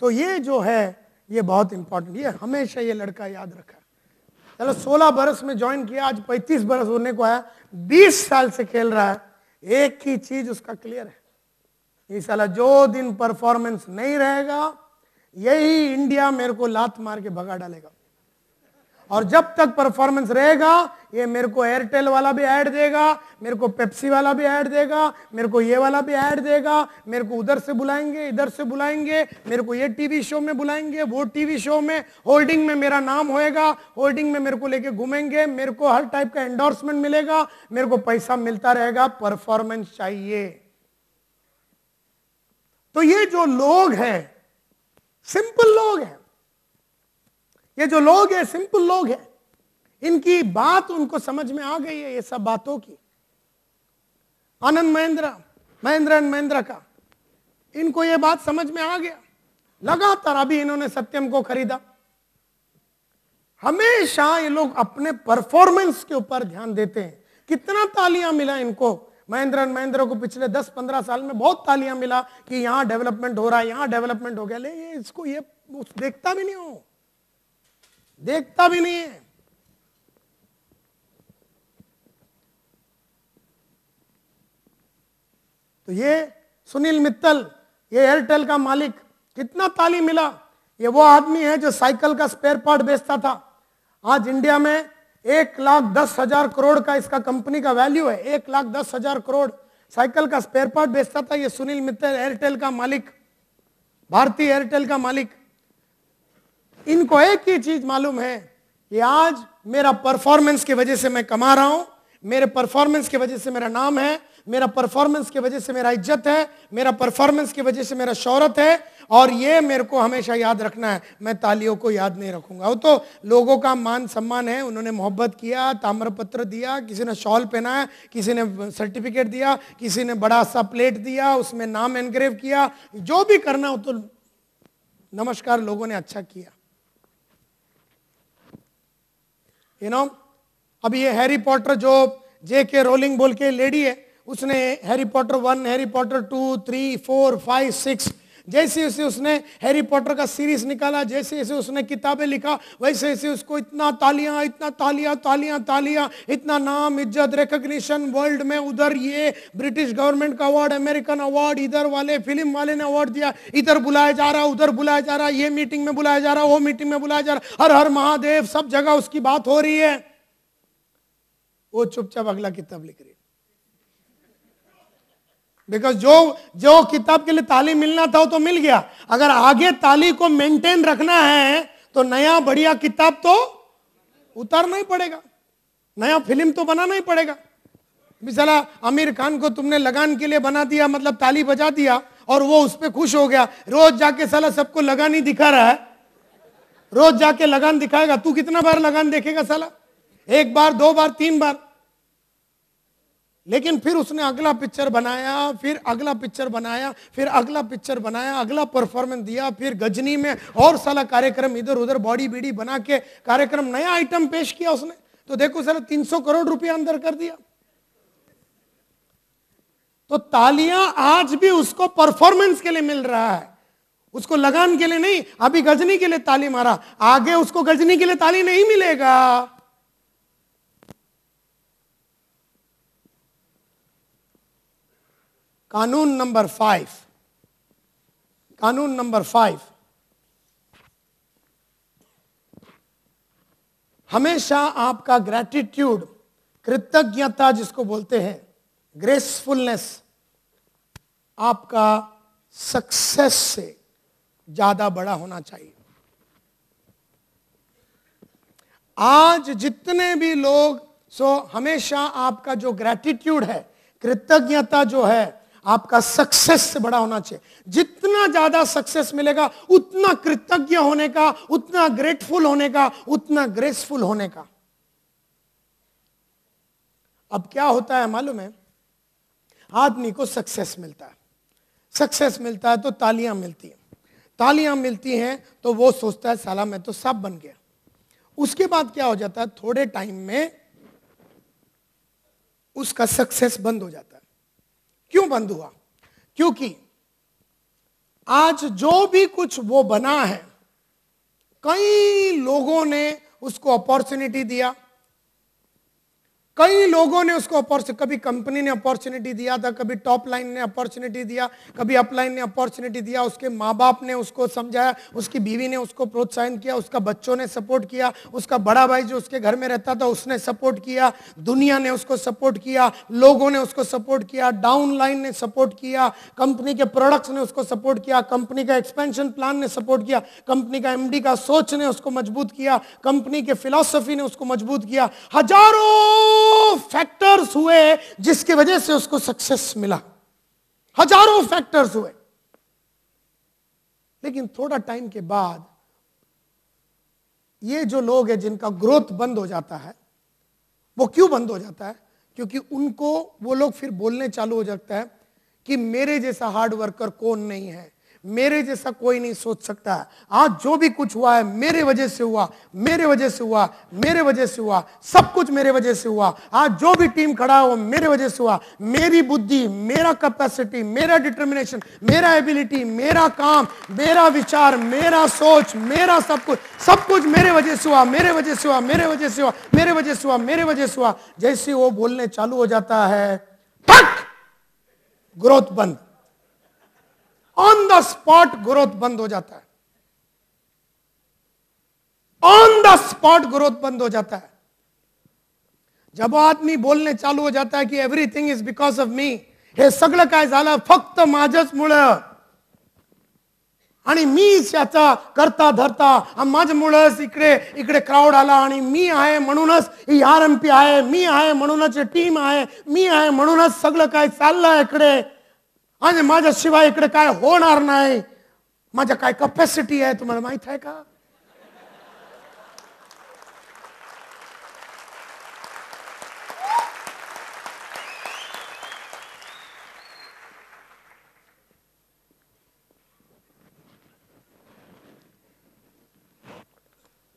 तो ये जो है ये बहुत इंपॉर्टेंट ये हमेशा ये लड़का याद रखा चलो सोलह बरस में ज्वाइन किया आज पैंतीस बरस होने को आया बीस साल से खेल रहा है एक ही चीज उसका क्लियर है ये साला जो दिन परफॉर्मेंस नहीं रहेगा यही इंडिया मेरे को लात मार के भगा डालेगा और जब तक परफॉर्मेंस रहेगा ये मेरे को एयरटेल वाला भी ऐड देगा मेरे को पेप्सी वाला भी ऐड देगा मेरे को ये वाला भी ऐड देगा मेरे को उधर से बुलाएंगे इधर से बुलाएंगे मेरे को ये टीवी शो में बुलाएंगे वो टीवी शो में होल्डिंग में मेरा नाम होएगा होल्डिंग में मेरे को लेके घूमेंगे मेरे को हर टाइप का एंडोर्समेंट मिलेगा मेरे को पैसा मिलता रहेगा परफॉर्मेंस चाहिए तो ये जो लोग हैं सिंपल लोग हैं ये जो लोग हैं सिंपल लोग हैं इनकी बात उनको समझ में आ गई है ये सब बातों की आनंद महेंद्र महेंद्र एंड महेंद्र का इनको ये बात समझ में आ गया लगातार अभी इन्होंने सत्यम को खरीदा हमेशा ये लोग अपने परफॉर्मेंस के ऊपर ध्यान देते हैं कितना तालियां मिला इनको महेंद्र एंड महेंद्र को पिछले 10-15 साल में बहुत तालियां मिला कि यहां डेवलपमेंट हो रहा है यहां डेवलपमेंट हो गया ले ये इसको ये देखता भी नहीं हो देखता भी नहीं है तो ये सुनील मित्तल ये एयरटेल का मालिक कितना ताली मिला ये वो आदमी है जो साइकिल का स्पेयर पार्ट बेचता था आज इंडिया में एक लाख दस हजार करोड़ का इसका कंपनी का वैल्यू है एक लाख दस हजार करोड़ साइकिल का स्पेयर पार्ट बेचता था ये सुनील मित्तल एयरटेल का मालिक भारतीय एयरटेल का मालिक इनको एक ही चीज मालूम है कि आज मेरा परफॉर्मेंस की वजह से मैं कमा रहा हूं मेरे परफॉर्मेंस की वजह से मेरा नाम है मेरा परफॉर्मेंस की वजह से मेरा इज्जत है मेरा परफॉर्मेंस की वजह से मेरा शौहरत है और ये मेरे को हमेशा याद रखना है मैं तालियों को याद नहीं रखूंगा वो तो लोगों का मान सम्मान है उन्होंने मोहब्बत किया ताम्रपत्र दिया किसी ने शॉल पहनाया किसी ने सर्टिफिकेट दिया किसी ने बड़ा सा प्लेट दिया उसमें नाम एनग्रेव किया जो भी करना हो तो नमस्कार लोगों ने अच्छा किया यू नो अभी ये हैरी पॉटर जो जे के रोलिंग बोल के लेडी है उसने Harry Potter one Harry Potter two three four five six जैसे जैसे उसने हैरी पॉटर का सीरीज निकाला जैसे जैसे उसने किताबें लिखा वैसे वैसे उसको इतना तालियां इतना तालियां तालियां तालियां इतना नाम इज्जत रिकग्निशन वर्ल्ड में उधर ये ब्रिटिश गवर्नमेंट का अवार्ड अमेरिकन अवार्ड इधर वाले फिल्म वाले ने अवार्ड दिया इधर बुलाया जा रहा उधर बुलाया जा रहा ये मीटिंग में बुलाया जा रहा वो मीटिंग में बुलाया जा रहा हर हर महादेव सब जगह उसकी बात हो रही है वो चुपचाप अगला किताब लिख रही है बिकॉज जो जो किताब के लिए ताली मिलना था वो तो मिल गया अगर आगे ताली को मेंटेन रखना है तो नया बढ़िया किताब तो उतारना ही पड़ेगा नया फिल्म तो बनाना ही पड़ेगा मिसाला आमिर खान को तुमने लगान के लिए बना दिया मतलब ताली बजा दिया और वो उस पर खुश हो गया रोज जाके साला सबको लगान ही दिखा रहा है रोज जाके लगान दिखाएगा तू कितना बार लगान देखेगा साला एक बार दो बार तीन बार लेकिन फिर उसने अगला पिक्चर बनाया फिर अगला पिक्चर बनाया फिर अगला पिक्चर बनाया अगला परफॉर्मेंस दिया फिर गजनी में और सारा कार्यक्रम इधर उधर बॉडी बीडी बना के कार्यक्रम नया आइटम पेश किया उसने तो देखो सर 300 करोड़ रुपया अंदर कर दिया तो तालियां आज भी उसको परफॉर्मेंस के लिए मिल रहा है उसको लगान के लिए नहीं अभी गजनी के लिए ताली मारा आगे उसको गजनी के लिए ताली नहीं मिलेगा कानून नंबर फाइव कानून नंबर फाइव हमेशा आपका ग्रेटिट्यूड कृतज्ञता जिसको बोलते हैं ग्रेसफुलनेस आपका सक्सेस से ज्यादा बड़ा होना चाहिए आज जितने भी लोग सो हमेशा आपका जो ग्रेटिट्यूड है कृतज्ञता जो है आपका सक्सेस से बड़ा होना चाहिए जितना ज्यादा सक्सेस मिलेगा उतना कृतज्ञ होने का उतना ग्रेटफुल होने का उतना ग्रेसफुल होने का अब क्या होता है मालूम है आदमी को सक्सेस मिलता है सक्सेस मिलता है तो तालियां मिलती हैं तालियां मिलती हैं तो वो सोचता है साला मैं तो सब बन गया उसके बाद क्या हो जाता है थोड़े टाइम में उसका सक्सेस बंद हो जाता है क्यों बंद हुआ क्योंकि आज जो भी कुछ वो बना है कई लोगों ने उसको अपॉर्चुनिटी दिया कई लोगों ने उसको कभी कंपनी ने अपॉर्चुनिटी दिया था कभी टॉप लाइन ने अपॉर्चुनिटी दिया कभी अपलाइन ने अपॉर्चुनिटी दिया उसके माँ बाप ने उसको समझाया उसकी बीवी ने उसको प्रोत्साहन किया उसका बच्चों ने सपोर्ट किया उसका बड़ा भाई जो उसके घर में रहता था उसने सपोर्ट किया दुनिया ने उसको सपोर्ट किया लोगों ने उसको सपोर्ट किया डाउन लाइन ने सपोर्ट किया कंपनी के प्रोडक्ट्स ने उसको सपोर्ट किया कंपनी का एक्सपेंशन प्लान ने सपोर्ट किया कंपनी का डी का सोच ने उसको मजबूत किया कंपनी के फिलोसफी ने उसको मजबूत किया हजारों फैक्टर्स हुए जिसकी वजह से उसको सक्सेस मिला हजारों फैक्टर्स हुए लेकिन थोड़ा टाइम के बाद ये जो लोग हैं जिनका ग्रोथ बंद हो जाता है वो क्यों बंद हो जाता है क्योंकि उनको वो लोग फिर बोलने चालू हो जाता है कि मेरे जैसा हार्ड वर्कर कौन नहीं है मेरे जैसा कोई नहीं सोच सकता आज जो भी कुछ हुआ है मेरे वजह से हुआ मेरे वजह से हुआ मेरे वजह से हुआ सब कुछ मेरे वजह से हुआ आज जो भी टीम खड़ा है वो मेरे वजह से हुआ मेरी बुद्धि मेरा कैपेसिटी मेरा डिटर्मिनेशन मेरा एबिलिटी मेरा काम मेरा विचार मेरा सोच मेरा सब कुछ सब कुछ मेरे वजह से हुआ मेरे वजह से हुआ मेरे वजह से हुआ मेरे वजह से हुआ मेरे वजह से हुआ जैसे वो बोलने चालू हो जाता है ग्रोथ बंद ऑन द स्पॉट ग्रोथ बंद हो जाता है ऑन द स्पॉट ग्रोथ बंद हो जाता है जब आदमी बोलने चालू हो जाता है कि everything is because of me हे सगळं काय झालं फक्त माझ्याच मुळं आणि मी याचा करता धरता माझ्यामुळंच इकडे इकडे क्राऊड आला आणि मी आहे म्हणूनच ही आर एम पी आहे मी आहे म्हणूनच टीम आहे मी आहे म्हणूनच सगळं काय चाललं इकडे आणि माझ्याशिवाय इकडे काय होणार नाही माझ्या काय कपॅसिटी आहे तुम्हाला माहित आहे का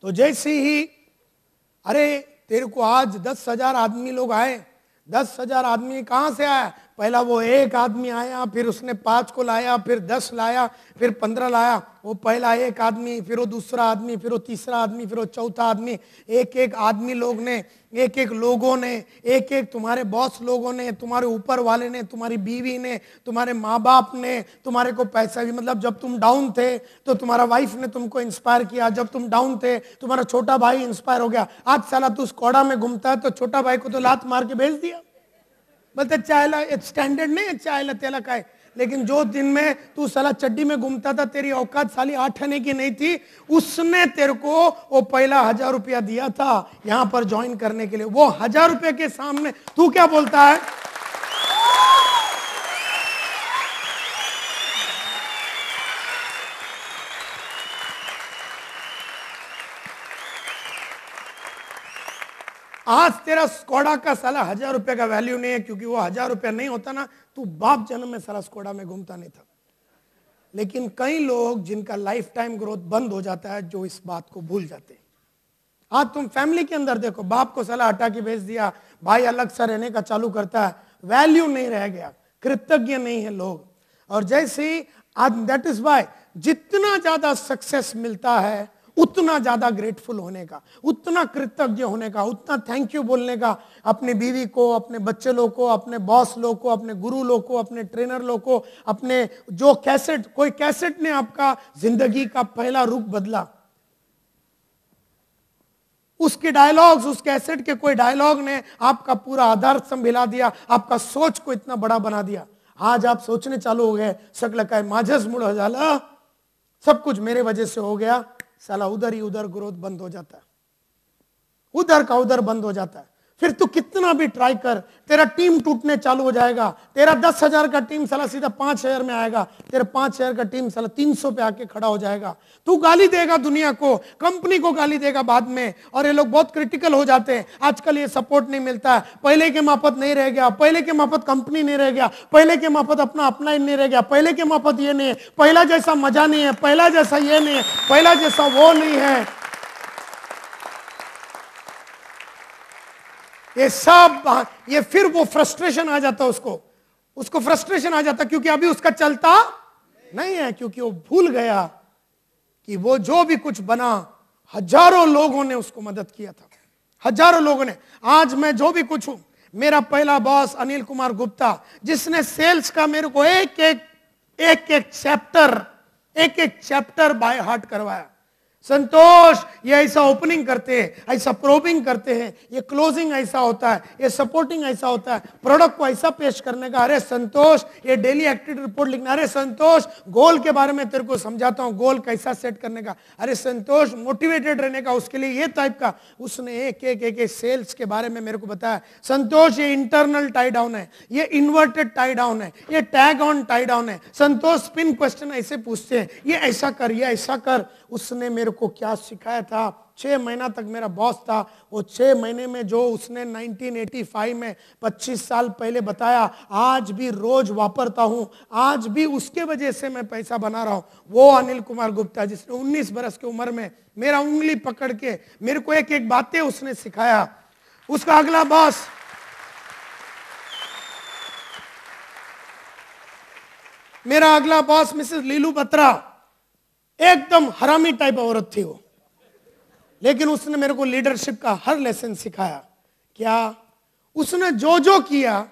तो जैसे ही अरे तेरे को आज दस हजार आदमी लोग आए दस हजार आदमी कहां से आया पहला वो एक आदमी आया फिर उसने पाँच को लाया फिर दस लाया फिर पंद्रह लाया वो पहला एक आदमी फिर वो दूसरा आदमी फिर वो तीसरा आदमी फिर वो चौथा आदमी एक एक आदमी लोग ने एक एक लोगों ने एक एक तुम्हारे बॉस लोगों ने तुम्हारे ऊपर वाले ने तुम्हारी बीवी ने तुम्हारे माँ बाप ने तुम्हारे को पैसा भी मतलब जब तुम डाउन थे तो तुम्हारा वाइफ ने तुमको इंस्पायर किया जब तुम डाउन थे तुम्हारा छोटा भाई इंस्पायर हो गया आज साला तू स्कॉडा में घूमता है तो छोटा भाई को तो लात मार के भेज दिया बोलते चायला स्टैंडर्ड नहीं है चायला तेला का है लेकिन जो दिन में तू सला चड्डी में घूमता था तेरी औकात साली आठ आने की नहीं थी उसने तेरे को वो पहला हजार रुपया दिया था यहाँ पर ज्वाइन करने के लिए वो हजार रुपये के सामने तू क्या बोलता है आज तेरा स्कोडा का साला हजार रुपए का वैल्यू नहीं है क्योंकि वो हजार रुपया नहीं होता ना तू बाप जन्म में साला स्कोडा में घूमता नहीं था लेकिन कई लोग जिनका लाइफ टाइम ग्रोथ बंद हो जाता है जो इस बात को भूल जाते हैं आज तुम फैमिली के अंदर देखो बाप को सलाह हटा के भेज दिया भाई अलग सा रहने का चालू करता है वैल्यू नहीं रह गया कृतज्ञ नहीं है लोग और जैसे आज दैट इज बाय जितना ज्यादा सक्सेस मिलता है उतना ज़्यादा ग्रेटफुल होने का उतना कृतज्ञ होने का उतना थैंक यू बोलने का अपने बीवी को अपने बच्चे लोग को अपने बॉस लोग को अपने गुरु लोग को अपने ट्रेनर लोग को अपने जो कैसेट कोई कैसेट ने आपका जिंदगी का पहला रूप बदला उसके डायलॉग्स उस कैसेट के कोई डायलॉग ने आपका पूरा आधार संभिला दिया आपका सोच को इतना बड़ा बना दिया आज आप सोचने चालू हो गए सकल का माझस मुड़ हो जाला सब कुछ मेरे वजह से हो गया साला उधर ही उधर ग्रोथ बंद हो जाता है उधर का उधर बंद हो जाता है फिर तू कितना भी ट्राई कर तेरा टीम टूटने चालू हो जाएगा तेरा दस हजार का टीम साला सीधा पांच हजार में आएगा तेरा पांच हजार का टीम साला तीन सौ पे आके खड़ा हो जाएगा तू गाली देगा दुनिया को कंपनी को गाली देगा बाद में और ये लोग बहुत क्रिटिकल हो जाते हैं आजकल ये सपोर्ट नहीं मिलता है पहले के मापत नहीं रह गया पहले के मापत कंपनी नहीं रह गया पहले के मापत अपना अपना ही नहीं रह गया पहले के मापत ये नहीं है पहला जैसा मजा नहीं है पहला जैसा ये नहीं है पहला जैसा वो नहीं है ये सब ये फिर वो फ्रस्ट्रेशन आ जाता उसको उसको फ्रस्ट्रेशन आ जाता क्योंकि अभी उसका चलता नहीं है क्योंकि वो भूल गया कि वो जो भी कुछ बना हजारों लोगों ने उसको मदद किया था हजारों लोगों ने आज मैं जो भी कुछ हूं मेरा पहला बॉस अनिल कुमार गुप्ता जिसने सेल्स का मेरे को एक एक एक एक चैप्टर एक एक चैप्टर बाय हार्ट करवाया संतोष ये ऐसा ओपनिंग करते हैं ऐसा प्रोबिंग करते हैं ये क्लोजिंग ऐसा होता है ये सपोर्टिंग ऐसा होता है प्रोडक्ट को ऐसा पेश करने का अरे संतोष ये डेली एक्टिविटी रिपोर्ट लिखना अरे संतोष गोल के बारे में तेरे को समझाता हूँ गोल कैसा सेट करने का अरे संतोष मोटिवेटेड रहने का उसके लिए ये टाइप का उसने एक एक एक, एक सेल्स के बारे में मेरे को बताया संतोष ये इंटरनल टाई डाउन है ये इन्वर्टेड टाई डाउन है ये टैग ऑन टाई डाउन है संतोष पिन क्वेश्चन ऐसे पूछते हैं ये ऐसा कर ये ऐसा कर उसने मेरे मेरे को क्या सिखाया था छः महीना तक मेरा बॉस था वो छः महीने में जो उसने 1985 में 25 साल पहले बताया आज भी रोज वापरता हूँ आज भी उसके वजह से मैं पैसा बना रहा हूँ वो अनिल कुमार गुप्ता जिसने 19 बरस की उम्र में मेरा उंगली पकड़ के मेरे को एक एक बातें उसने सिखाया उसका अगला बॉस मेरा अगला बॉस मिसेस लीलू बत्रा एकदम हरामी टाइप औरत थी वो लेकिन उसने मेरे को लीडरशिप का हर लेसन सिखाया क्या उसने जो जो किया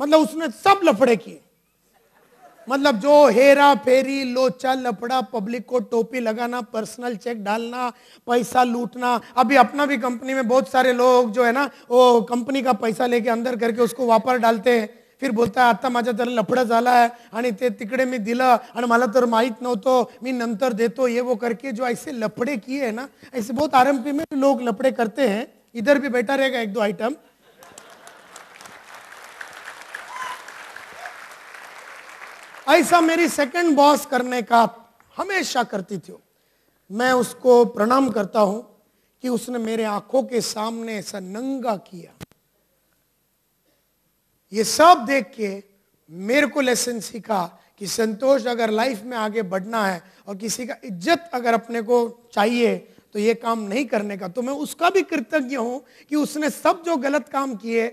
मतलब उसने सब लफड़े किए मतलब जो हेरा फेरी लोचा लफड़ा पब्लिक को टोपी लगाना पर्सनल चेक डालना पैसा लूटना अभी अपना भी कंपनी में बहुत सारे लोग जो है ना वो कंपनी का पैसा लेके अंदर करके उसको वापस डालते हैं फिर बोलता है आता माझ्या त्याला लफडा झाला आहे आणि ते तिकडे मी दिलं आणि मला तर माहीत नव्हतो मी नंतर देतो ये वो करके जो ऐसे लफड़े किए हैं ना ऐसे बहुत आरंभी में लोग लफड़े करते हैं इधर भी बैठा रहेगा एक दो आइटम ऐसा मेरी सेकंड बॉस करने का हमेशा करती थी मैं उसको प्रणाम करता हूं कि उसने मेरे आंखों के सामने ऐसा नंगा किया ये सब देख के मेरे को लेसन सीखा कि संतोष अगर लाइफ में आगे बढ़ना है और किसी का इज्जत अगर अपने को चाहिए तो ये काम नहीं करने का तो मैं उसका भी कृतज्ञ हूं कि उसने सब जो गलत काम किए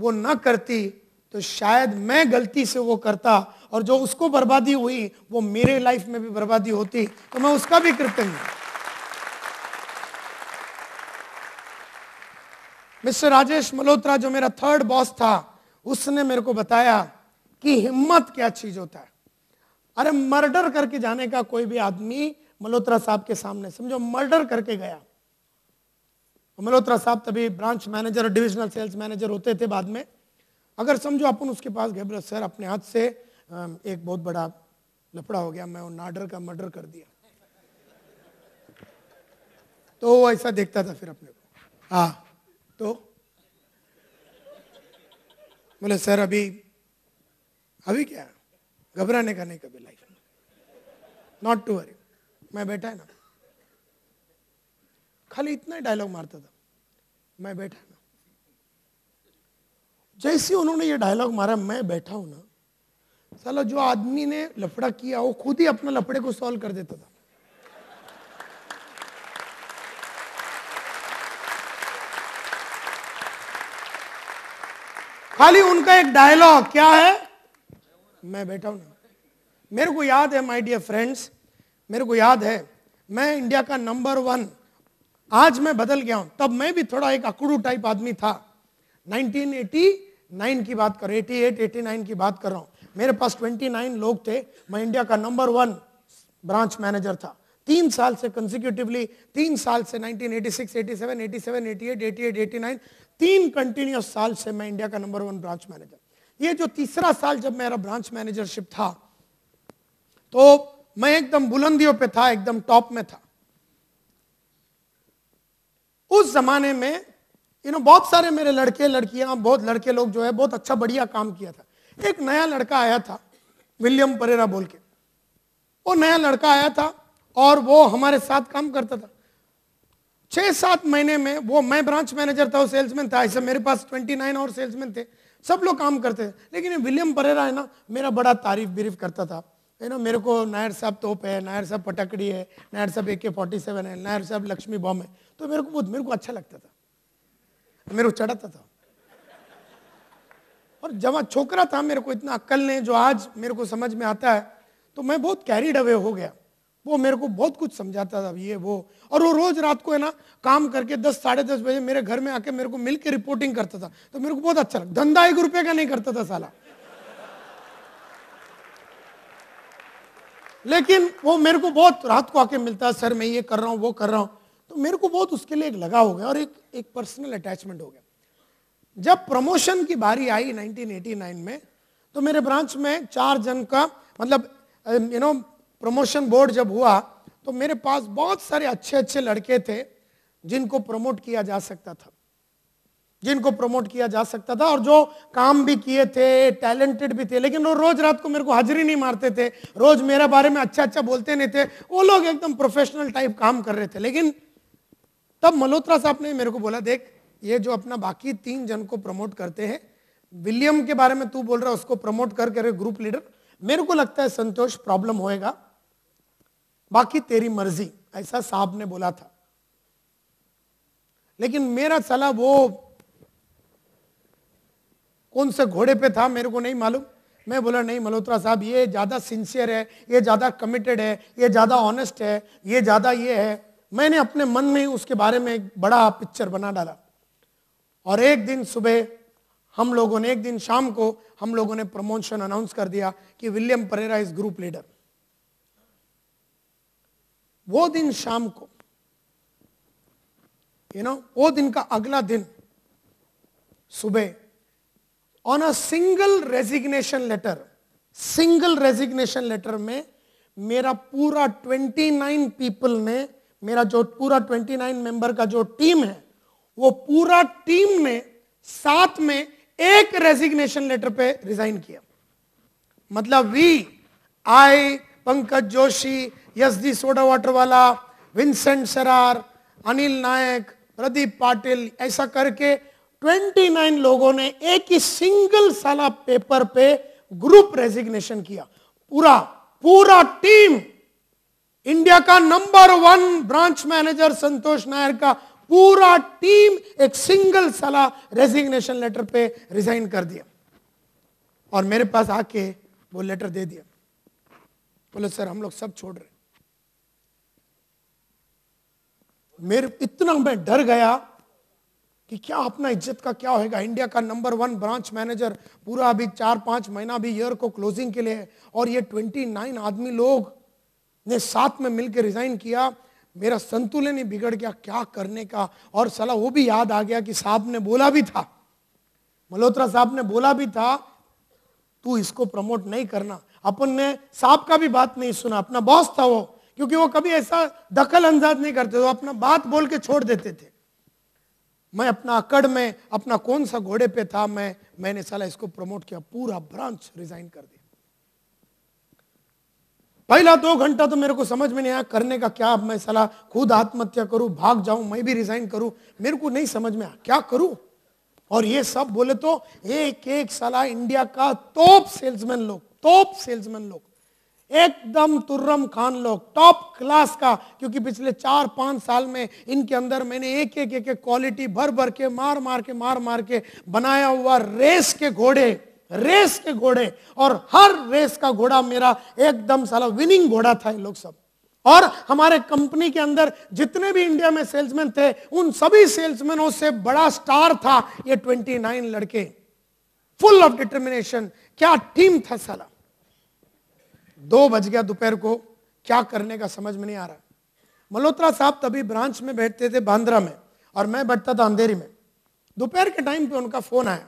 वो ना करती तो शायद मैं गलती से वो करता और जो उसको बर्बादी हुई वो मेरे लाइफ में भी बर्बादी होती तो मैं उसका भी कृतज्ञ मिस्टर राजेश मल्होत्रा जो मेरा थर्ड बॉस था उसने मेरे को बताया कि हिम्मत क्या चीज होता है अरे मर्डर करके जाने का कोई भी आदमी मल्होत्रा साहब के सामने समझो मर्डर करके गया मल्होत्रा साहब तभी ब्रांच मैनेजर और डिविजनल सेल्स मैनेजर होते थे बाद में अगर समझो अपन उसके पास गए सर अपने हाथ से एक बहुत बड़ा लफड़ा हो गया मैं उन नाडर का मर्डर कर दिया तो वो ऐसा देखता था फिर अपने को हाँ तो बोले सर अभी अभी क्या घबराने का नहीं कभी लाइफ में नॉट टू वरी मैं बैठा है ना खाली इतना ही डायलॉग मारता था मैं बैठा है ना जैसे उन्होंने ये डायलॉग मारा मैं बैठा हूं ना साला जो आदमी ने लफड़ा किया वो खुद ही अपना लफड़े को सॉल्व कर देता था खाली उनका एक डायलॉग क्या है मैं बैठा हूं मेरे को याद है माय डियर फ्रेंड्स मेरे को याद है मैं इंडिया का नंबर वन आज मैं बदल गया हूं तब मैं भी थोड़ा एक अकड़ू टाइप आदमी था 1989 की बात कर 88 89 की बात कर रहा हूं मेरे पास 29 लोग थे मैं इंडिया का नंबर वन ब्रांच मैनेजर था तीन साल से कंजिक्यूटिवली तीन साल से 1986, 87, 87, 88, 88, 89 तीन कंटिन्यूस साल से मैं इंडिया का नंबर वन ब्रांच मैनेजर ये जो तीसरा साल जब मेरा ब्रांच मैनेजरशिप था तो मैं एकदम बुलंदियों पे था एकदम टॉप में था उस जमाने में यू नो बहुत सारे मेरे लड़के लड़कियां बहुत लड़के लोग जो है बहुत अच्छा बढ़िया काम किया था एक नया लड़का आया था विलियम परेरा बोल के वो नया लड़का आया था और वो हमारे साथ काम करता था छह सात महीने में वो मैं ब्रांच मैनेजर था वो सेल्समैन था ऐसे मेरे पास ट्वेंटी नाइन और सेल्समैन थे सब लोग काम करते थे लेकिन विलियम परेरा है ना मेरा बड़ा तारीफ बिरीफ करता था है ना मेरे को नायर साहब तोप है नायर साहब पटकड़ी है नायर साहब ए के फोर्टी सेवन है नायर साहब लक्ष्मी बॉम है तो मेरे को मेरे को अच्छा लगता था मेरे को चढ़ाता था और जब छोकरा था मेरे को इतना अक्ल नहीं जो आज मेरे को समझ में आता है तो मैं बहुत कैरिड अवे हो गया वो मेरे को बहुत कुछ समझाता था ये वो और वो रोज रात को है ना काम करके दस साढ़े दस बजे मेरे घर में आके मेरे को मिल रिपोर्टिंग करता था तो मेरे को बहुत अच्छा लगता धंधा एक रुपए का नहीं करता था साला लेकिन वो मेरे को बहुत रात को आके मिलता सर मैं ये कर रहा हूँ वो कर रहा हूँ तो मेरे को बहुत उसके लिए एक लगा हो गया और एक एक पर्सनल अटैचमेंट हो गया जब प्रमोशन की बारी आई 1989 में तो मेरे ब्रांच में चार जन का मतलब यू नो प्रमोशन बोर्ड जब हुआ तो मेरे पास बहुत सारे अच्छे अच्छे लड़के थे जिनको प्रमोट किया जा सकता था जिनको प्रमोट किया जा सकता था और जो काम भी किए थे टैलेंटेड भी थे लेकिन वो रोज रात को मेरे को हाजिरी नहीं मारते थे रोज मेरे बारे में अच्छा अच्छा बोलते नहीं थे वो लोग एकदम प्रोफेशनल टाइप काम कर रहे थे लेकिन तब मल्होत्रा साहब ने मेरे को बोला देख ये जो अपना बाकी तीन जन को प्रमोट करते हैं विलियम के बारे में तू बोल रहा है उसको प्रमोट कर कर ग्रुप लीडर मेरे को लगता है संतोष प्रॉब्लम होएगा बाकी तेरी मर्जी ऐसा साहब ने बोला था लेकिन मेरा सलाह वो कौन से घोड़े पे था मेरे को नहीं मालूम मैं बोला नहीं मल्होत्रा साहब ये ज़्यादा सिंसियर है ये ज़्यादा कमिटेड है ये ज़्यादा ऑनेस्ट है ये ज़्यादा ये है मैंने अपने मन में उसके बारे में एक बड़ा पिक्चर बना डाला और एक दिन सुबह हम लोगों ने एक दिन शाम को हम लोगों ने प्रमोशन अनाउंस कर दिया कि William Pereira is group leader वो दिन शाम को यू नो वो दिन का अगला दिन सुबह on a single resignation letter single resignation letter में मेरा पूरा 29 पीपल ने मेरा जो पूरा 29 मेंबर का जो टीम है वो पूरा टीम ने साथ में एक रेजिग्नेशन लेटर पे रिजाइन किया मतलब वी आई Pankaj Joshi yes the soda water वाला विंसेंट सरार अनिल नायक प्रदीप पाटिल ऐसा करके 29 लोगों ने एक ही सिंगल साला पेपर पे ग्रुप रेजिग्नेशन किया पूरा पूरा टीम इंडिया का number one branch manager Santosh Nair का पूरा टीम एक सिंगल साला रेजिग्नेशन लेटर पे रिजाइन कर दिया और मेरे पास आके वो लेटर दे दिया बोले सर हम लोग सब छोड़ रहे मेरे इतना मैं डर गया कि क्या अपना इज्जत का क्या होगा इंडिया का नंबर वन ब्रांच मैनेजर पूरा अभी चार पांच महीना भी ईयर को क्लोजिंग के लिए और ये ट्वेंटी नाइन आदमी लोग ने साथ में मिलकर रिजाइन किया मेरा संतुलन ही बिगड़ गया क्या करने का और सला वो भी याद आ गया कि साहब ने बोला भी था मल्होत्रा साहब ने बोला भी था तू इसको प्रमोट नहीं करना अपन ने साहब का भी बात नहीं सुना अपना बॉस था वो क्योंकि वो कभी ऐसा दखल अंदाज नहीं करते थे अपना बात बोल के छोड़ देते थे मैं अपना अकड़ में अपना कौन सा घोड़े पे था मैं मैंने साला इसको प्रमोट किया पूरा ब्रांच रिजाइन कर दिया पहला दो घंटा तो मेरे को समझ में नहीं आया करने का क्या मैं साला खुद आत्महत्या करूं भाग जाऊं मैं भी रिजाइन करूं मेरे को नहीं समझ में आया क्या करूं और ये सब बोले तो एक एक साला इंडिया का टॉप सेल्समैन लोग टॉप सेल्समैन लोग एकदम तुर्रम खान लोग टॉप क्लास का क्योंकि पिछले चार पांच साल में इनके अंदर मैंने एक एक एक क्वालिटी भर भर के मार मार के मार मार के बनाया हुआ रेस के घोड़े रेस के घोड़े और हर रेस का घोड़ा मेरा एकदम साला विनिंग घोड़ा था ये लोग सब और हमारे कंपनी के अंदर जितने भी इंडिया में सेल्समैन थे उन सभी सेल्समैनों से बड़ा स्टार था ये 29 लड़के फुल ऑफ डिटर्मिनेशन क्या टीम था साला दो बज गया दोपहर को क्या करने का समझ में नहीं आ रहा मल्होत्रा साहब तभी ब्रांच में बैठते थे बांद्रा में और मैं बैठता था अंधेरी में दोपहर के टाइम पे उनका फोन आया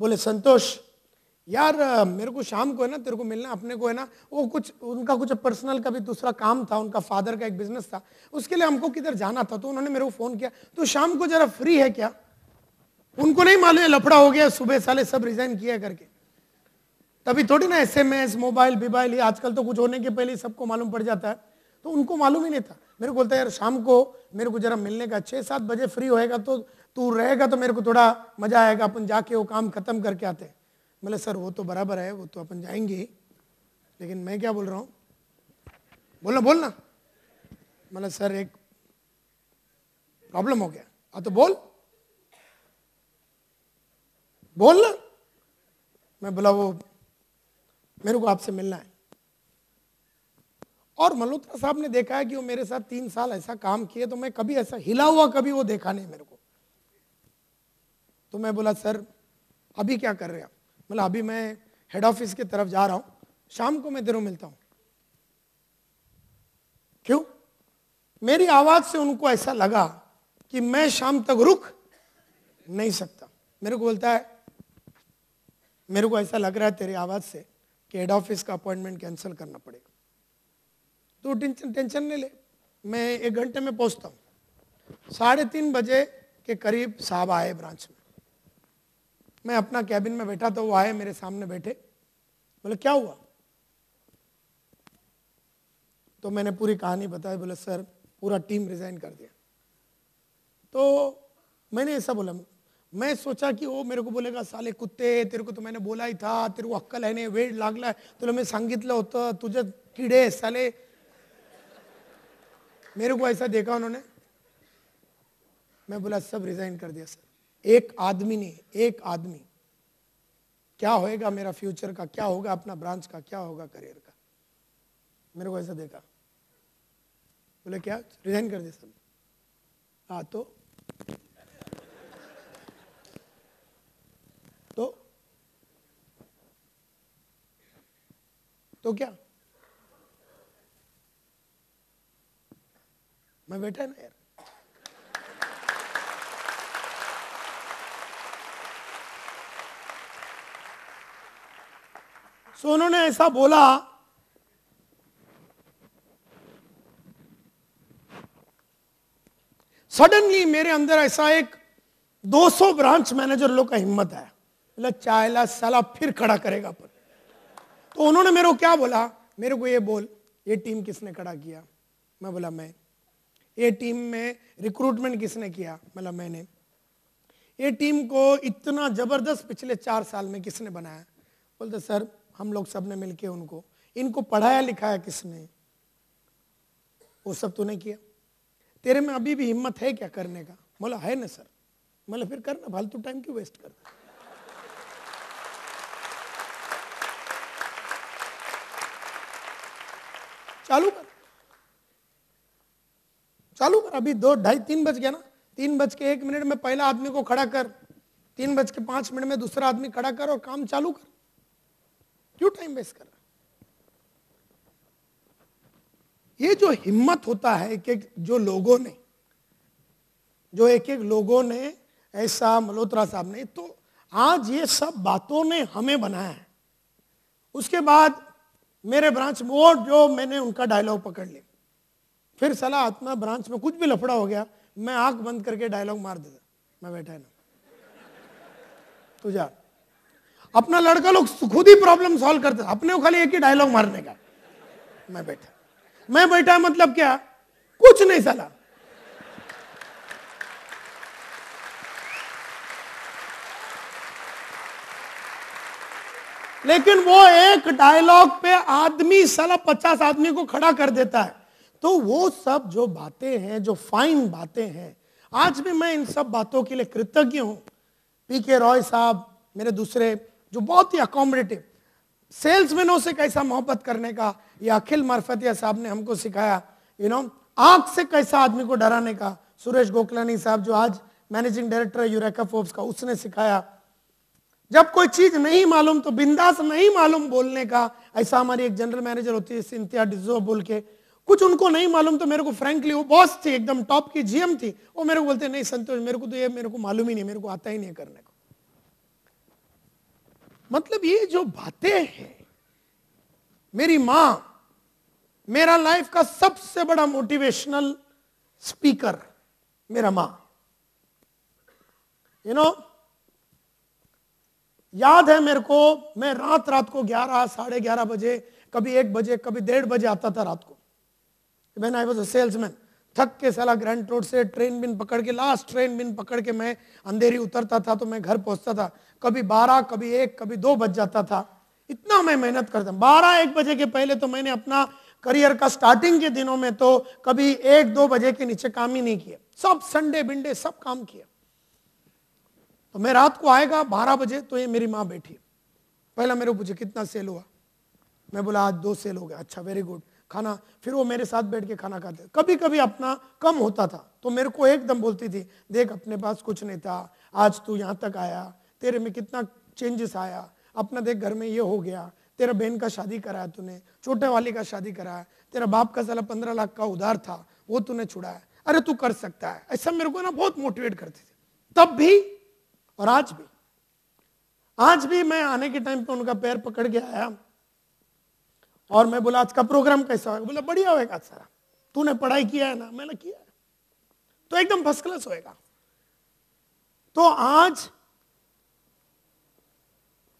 बोले संतोष यार मेरे को शाम को है ना तेरे को मिलना अपने को है ना वो कुछ उनका कुछ पर्सनल का भी दूसरा काम था उनका फादर का एक बिजनेस था उसके लिए हमको किधर जाना था तो उन्होंने मेरे को फोन किया तो शाम को जरा फ्री है क्या उनको नहीं मालूम लफड़ा हो गया सुबह साले सब रिजाइन किया करके तभी थोड़ी ना एस एम एस मोबाइल बिबाइल ये आजकल तो कुछ होने के पहले ही सबको मालूम पड़ जाता है तो उनको मालूम ही नहीं था मेरे को बोलता है यार शाम को मेरे को जरा मिलने का छः सात बजे फ्री होएगा तो तू रहेगा तो मेरे को थोड़ा मज़ा आएगा अपन जाके वो काम ख़त्म करके आते मतलब बोले सर वो तो बराबर है वो तो अपन जाएंगे लेकिन मैं क्या बोल रहा हूँ बोलना बोलना मतलब सर एक प्रॉब्लम हो गया हाँ तो बोल बोल ना मैं बोला वो मेरे को आपसे मिलना है और मल्होत्रा साहब ने देखा है कि वो मेरे साथ तीन साल ऐसा काम किए तो मैं कभी ऐसा हिला हुआ कभी वो देखा नहीं मेरे को तो मैं बोला सर अभी क्या कर रहे हैं बोला अभी मैं हेड ऑफिस की तरफ जा रहा हूं शाम को मैं तेरों मिलता हूं क्यों मेरी आवाज से उनको ऐसा लगा कि मैं शाम तक रुक नहीं सकता मेरे को बोलता है मेरे को ऐसा लग रहा है तेरी आवाज से कि हेड ऑफिस का अपॉइंटमेंट कैंसिल करना पड़ेगा तो टेंशन टेंशन नहीं ले मैं एक घंटे में पहुंचता हूँ साढ़े तीन बजे के करीब साहब आए ब्रांच में मैं अपना कैबिन में बैठा था वो आए मेरे सामने बैठे बोले क्या हुआ तो मैंने पूरी कहानी बताई बोले सर पूरा टीम रिजाइन कर दिया तो मैंने ऐसा बोला मैं सोचा कि वो मेरे को बोलेगा साले कुत्ते तेरे को तो मैंने बोला ही था तेरे को अक्कल है आहे नाही वेळ लागलाय तुला संगीत लो तो तुझे कीड़े साले मेरे को ऐसा देखा उन्होंने मैं बोला सब रिजाइन कर दिया सर एक आदमी ने एक आदमी क्या होएगा मेरा फ्यूचर का क्या होगा अपना ब्रांच का क्या होगा करियर का मेरे को ऐसा देखा बोले क्या रिजाइन कर दिया सर हाँ तो तो क्या मैं बेटा है ना यार सो उन्होंने ऐसा बोला सडनली मेरे अंदर ऐसा एक 200 ब्रांच मैनेजर लोग का हिम्मत है मतलब चायला साला फिर खड़ा करेगा अपन तो उन्होंने मेरे को क्या बोला मेरे को ये बोल ये टीम किसने खड़ा किया मैं बोला मैं ये टीम में रिक्रूटमेंट किसने किया मतलब मैंने ये टीम को इतना ज़बरदस्त पिछले चार साल में किसने बनाया बोलते सर हम लोग सब ने मिलके उनको इनको पढ़ाया लिखाया किसने वो सब तूने किया तेरे में अभी भी हिम्मत है क्या करने का बोला है ना सर मतलब फिर करना फालतू टाइम क्यों वेस्ट दे चालू कर चालू कर अभी दो ढाई तीन बज गया ना तीन बज के एक मिनट में पहला आदमी को खड़ा कर तीन बज के पांच मिनट में दूसरा आदमी खड़ा कर और काम चालू कर क्यों टाइम वेस्ट कर रहा ये जो हिम्मत होता है एक एक जो लोगों ने जो एक एक लोगों ने ऐसा मल्होत्रा साहब ने तो आज ये सब बातों ने हमें बनाया है उसके बाद मेरे ब्रांच में वो जो मैंने उनका डायलॉग पकड़ लिया फिर सलाह आत्मा ब्रांच में कुछ भी लफड़ा हो गया मैं आंख बंद करके डायलॉग मार देता मैं बैठा है ना तू जा अपना लड़का लोग खुद ही प्रॉब्लम सॉल्व करते अपने को खाली एक ही डायलॉग मारने का मैं बैठा मैं बैठा मतलब क्या कुछ नहीं सलाह लेकिन वो एक डायलॉग पे आदमी साला पचास आदमी को खड़ा कर देता है तो वो सब जो बातें हैं जो फाइन बातें हैं आज भी मैं इन सब बातों के लिए कृतज्ञ हूं पी के रॉय साहब मेरे दूसरे जो बहुत ही अकोमोडेटिव सेल्समैनों से कैसा मोहब्बत करने का या अखिल मार्फतिया साहब ने हमको सिखाया यू नो आग से कैसा आदमी को डराने का सुरेश गोकलानी साहब जो आज मैनेजिंग डायरेक्टर है यूरेका फोर्ब्स का उसने सिखाया जब कोई चीज नहीं मालूम तो बिंदास नहीं मालूम बोलने का ऐसा हमारी एक जनरल मैनेजर होती है सिंथिया डिजो बोल के कुछ उनको नहीं मालूम तो मेरे को फ्रेंकली वो बॉस थी एकदम टॉप की जीएम थी वो मेरे को बोलते नहीं संतोष मेरे को तो ये मेरे को मालूम ही नहीं मेरे को आता ही नहीं करने को मतलब ये जो बातें हैं मेरी मां मेरा लाइफ का सबसे बड़ा मोटिवेशनल स्पीकर मेरा मां यू you नो know, याद है मेरे को मैं रात रात को ग्यारह साढ़े ग्यारह बजे कभी एक बजे कभी डेढ़ बजे आता था रात को man I was a salesman थक के सला ग्रैंड रोड से ट्रेन बिन पकड़ के लास्ट ट्रेन बिन पकड़ के मैं अंधेरी उतरता था तो मैं घर पहुंचता था कभी बारह कभी एक कभी दो बज जाता था इतना मैं मेहनत करता बारह एक बजे के पहले तो मैंने अपना करियर का स्टार्टिंग के दिनों में तो कभी एक दो बजे के नीचे काम ही नहीं किया सब संडे बिंडे सब काम किया तो मैं रात को आएगा बारह बजे तो ये मेरी माँ बैठी पहला मेरे को पूछे कितना सेल हुआ मैं बोला आज दो सेल हो गया अच्छा वेरी गुड खाना फिर वो मेरे साथ बैठ के खाना खाते कभी कभी अपना कम होता था तो मेरे को एकदम बोलती थी देख अपने पास कुछ नहीं था आज तू यहाँ तक आया तेरे में कितना चेंजेस आया अपना देख घर में ये हो गया तेरा बहन का शादी कराया तूने छोटे वाले का शादी कराया तेरा बाप का साला पंद्रह लाख का उधार था वो तूने छुड़ाया अरे तू कर सकता है ऐसा मेरे को ना बहुत मोटिवेट करते थे तब भी और आज भी आज भी मैं आने के टाइम पे उनका पैर पकड़ के आया और मैं बोला आज का प्रोग्राम कैसा होगा बोला बढ़िया होगा सारा तूने पढ़ाई किया है ना मैंने किया है तो एकदम फर्स्ट क्लास होएगा तो आज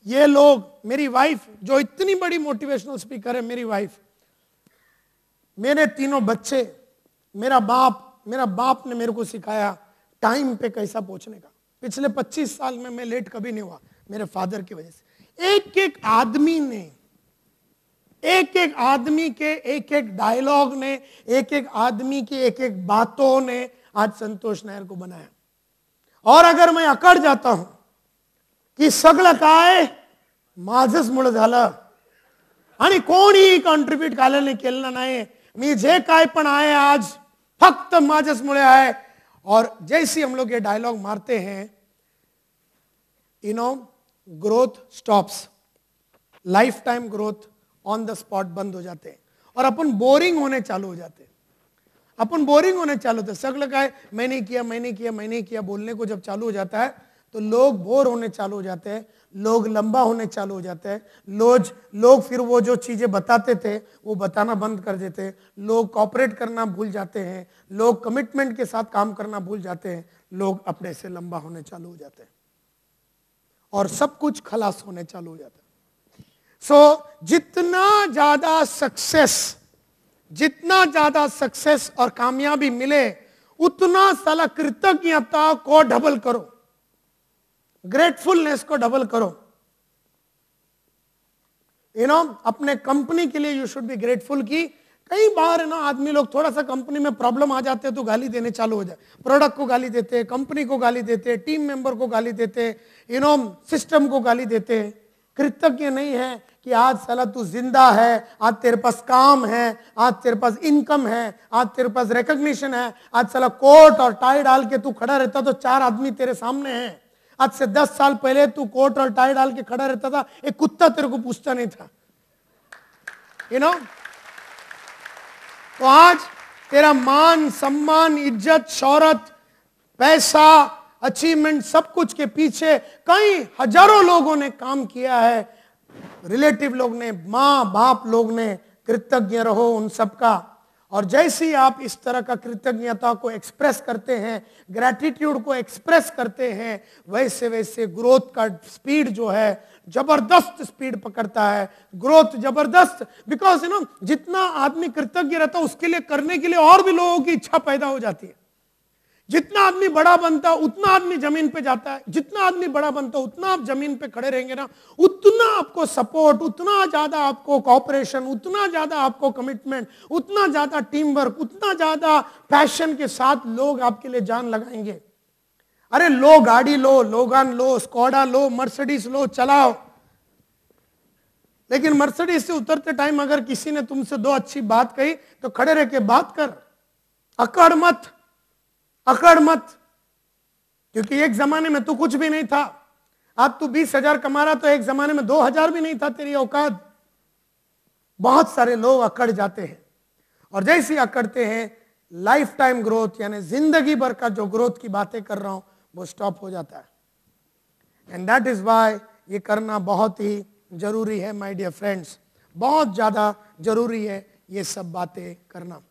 ये लोग मेरी वाइफ जो इतनी बड़ी मोटिवेशनल स्पीकर है मेरी वाइफ मेरे तीनों बच्चे मेरा बाप मेरा बाप ने मेरे को सिखाया टाइम पे कैसा पहुंचने का पिछले 25 साल में मैं लेट कभी नहीं हुआ मेरे फादर की वजह से एक एक आदमी ने एक एक आदमी के एक एक डायलॉग ने एक एक आदमी की एक एक बातों ने आज संतोष नायर को बनाया और अगर मैं अकड़ जाता हूं कि सगल काय माझच मुळे झालं आणि कोणी कॉन्ट्रीब्युट काल्याने केलेलं नाही मी जे काय पण आहे आज फक्त माझ्याच मुळे आहे और जैसे हम लोग ये डायलॉग मारते हैं you know growth stops lifetime growth on the spot बंद हो जाते हैं और अपन बोरिंग होने चालू हो जाते हैं अपन बोरिंग होने चालू होते सगल का है मैंने किया मैंने किया मैंने किया बोलने को जब चालू हो जाता है तो लोग बोर होने चालू हो जाते हैं लोग लंबा होने चालू हो जाते हैं लोज लोग फिर वो जो चीज़ें बताते थे वो बताना बंद कर देते हैं लोग कॉपरेट करना भूल जाते हैं लोग कमिटमेंट के साथ काम करना भूल जाते हैं लोग अपने से लंबा होने चालू हो जाते हैं और सब कुछ खलास होने चालू हो जाता है सो so, जितना ज़्यादा सक्सेस जितना ज़्यादा सक्सेस और कामयाबी मिले उतना सला कृतज्ञता को डबल करो ग्रेटफुलनेस को डबल करो यू you नो know, अपने कंपनी के लिए यू शुड बी ग्रेटफुल की कई बार ना आदमी लोग थोड़ा सा कंपनी में प्रॉब्लम आ जाते हैं तो गाली देने चालू हो जाए प्रोडक्ट को गाली देते हैं कंपनी को गाली देते हैं टीम मेंबर को गाली देते हैं यू नो सिस्टम को गाली देते हैं कृतज्ञ नहीं है कि आज साला तू जिंदा है आज तेरे पास काम है आज तेरे पास इनकम है आज तेरे पास रिकग्निशन है आज साला कोट और टाई डाल के तू खड़ा रहता तो चार आदमी तेरे सामने हैं आज से दस साल पहले तू कोट और टाई डाल के खड़ा रहता था एक कुत्ता तेरे को पूछता नहीं था यू you नो know? तो आज तेरा मान सम्मान इज्जत शौहरत पैसा अचीवमेंट सब कुछ के पीछे कई हजारों लोगों ने काम किया है रिलेटिव लोग ने माँ बाप लोग ने कृतज्ञ रहो उन सबका और जैसे ही आप इस तरह का कृतज्ञता को एक्सप्रेस करते हैं ग्रेटिट्यूड को एक्सप्रेस करते हैं वैसे वैसे ग्रोथ का स्पीड जो है जबरदस्त स्पीड पकड़ता है ग्रोथ जबरदस्त बिकॉज यू नो जितना आदमी कृतज्ञ रहता है उसके लिए करने के लिए और भी लोगों की इच्छा पैदा हो जाती है जितना आदमी बड़ा बनता है उतना आदमी जमीन पे जाता है जितना आदमी बड़ा बनता उतना आप जमीन पे खड़े रहेंगे ना उतना आपको सपोर्ट उतना ज्यादा आपको कॉपरेशन उतना ज्यादा आपको कमिटमेंट उतना ज्यादा टीम वर्क उतना ज्यादा पैशन के साथ लोग आपके लिए जान लगाएंगे अरे लो गाड़ी लो लोगान लो स्कॉडा लो मर्सिडीज लो चलाओ लेकिन मर्सिडीज से उतरते टाइम अगर किसी ने तुमसे दो अच्छी बात कही तो खड़े रह के बात कर अकड़ मत अकड़ मत क्योंकि एक जमाने में तू कुछ भी नहीं था अब तू बीस हजार कमा रहा तो एक जमाने में दो हजार भी नहीं था तेरी औकात बहुत सारे लोग अकड़ जाते हैं और जैसे अकड़ते हैं लाइफ टाइम ग्रोथ यानी जिंदगी भर का जो ग्रोथ की बातें कर रहा हूं वो स्टॉप हो जाता है एंड दैट इज वाई ये करना बहुत ही जरूरी है माय डियर फ्रेंड्स बहुत ज़्यादा जरूरी है ये सब बातें करना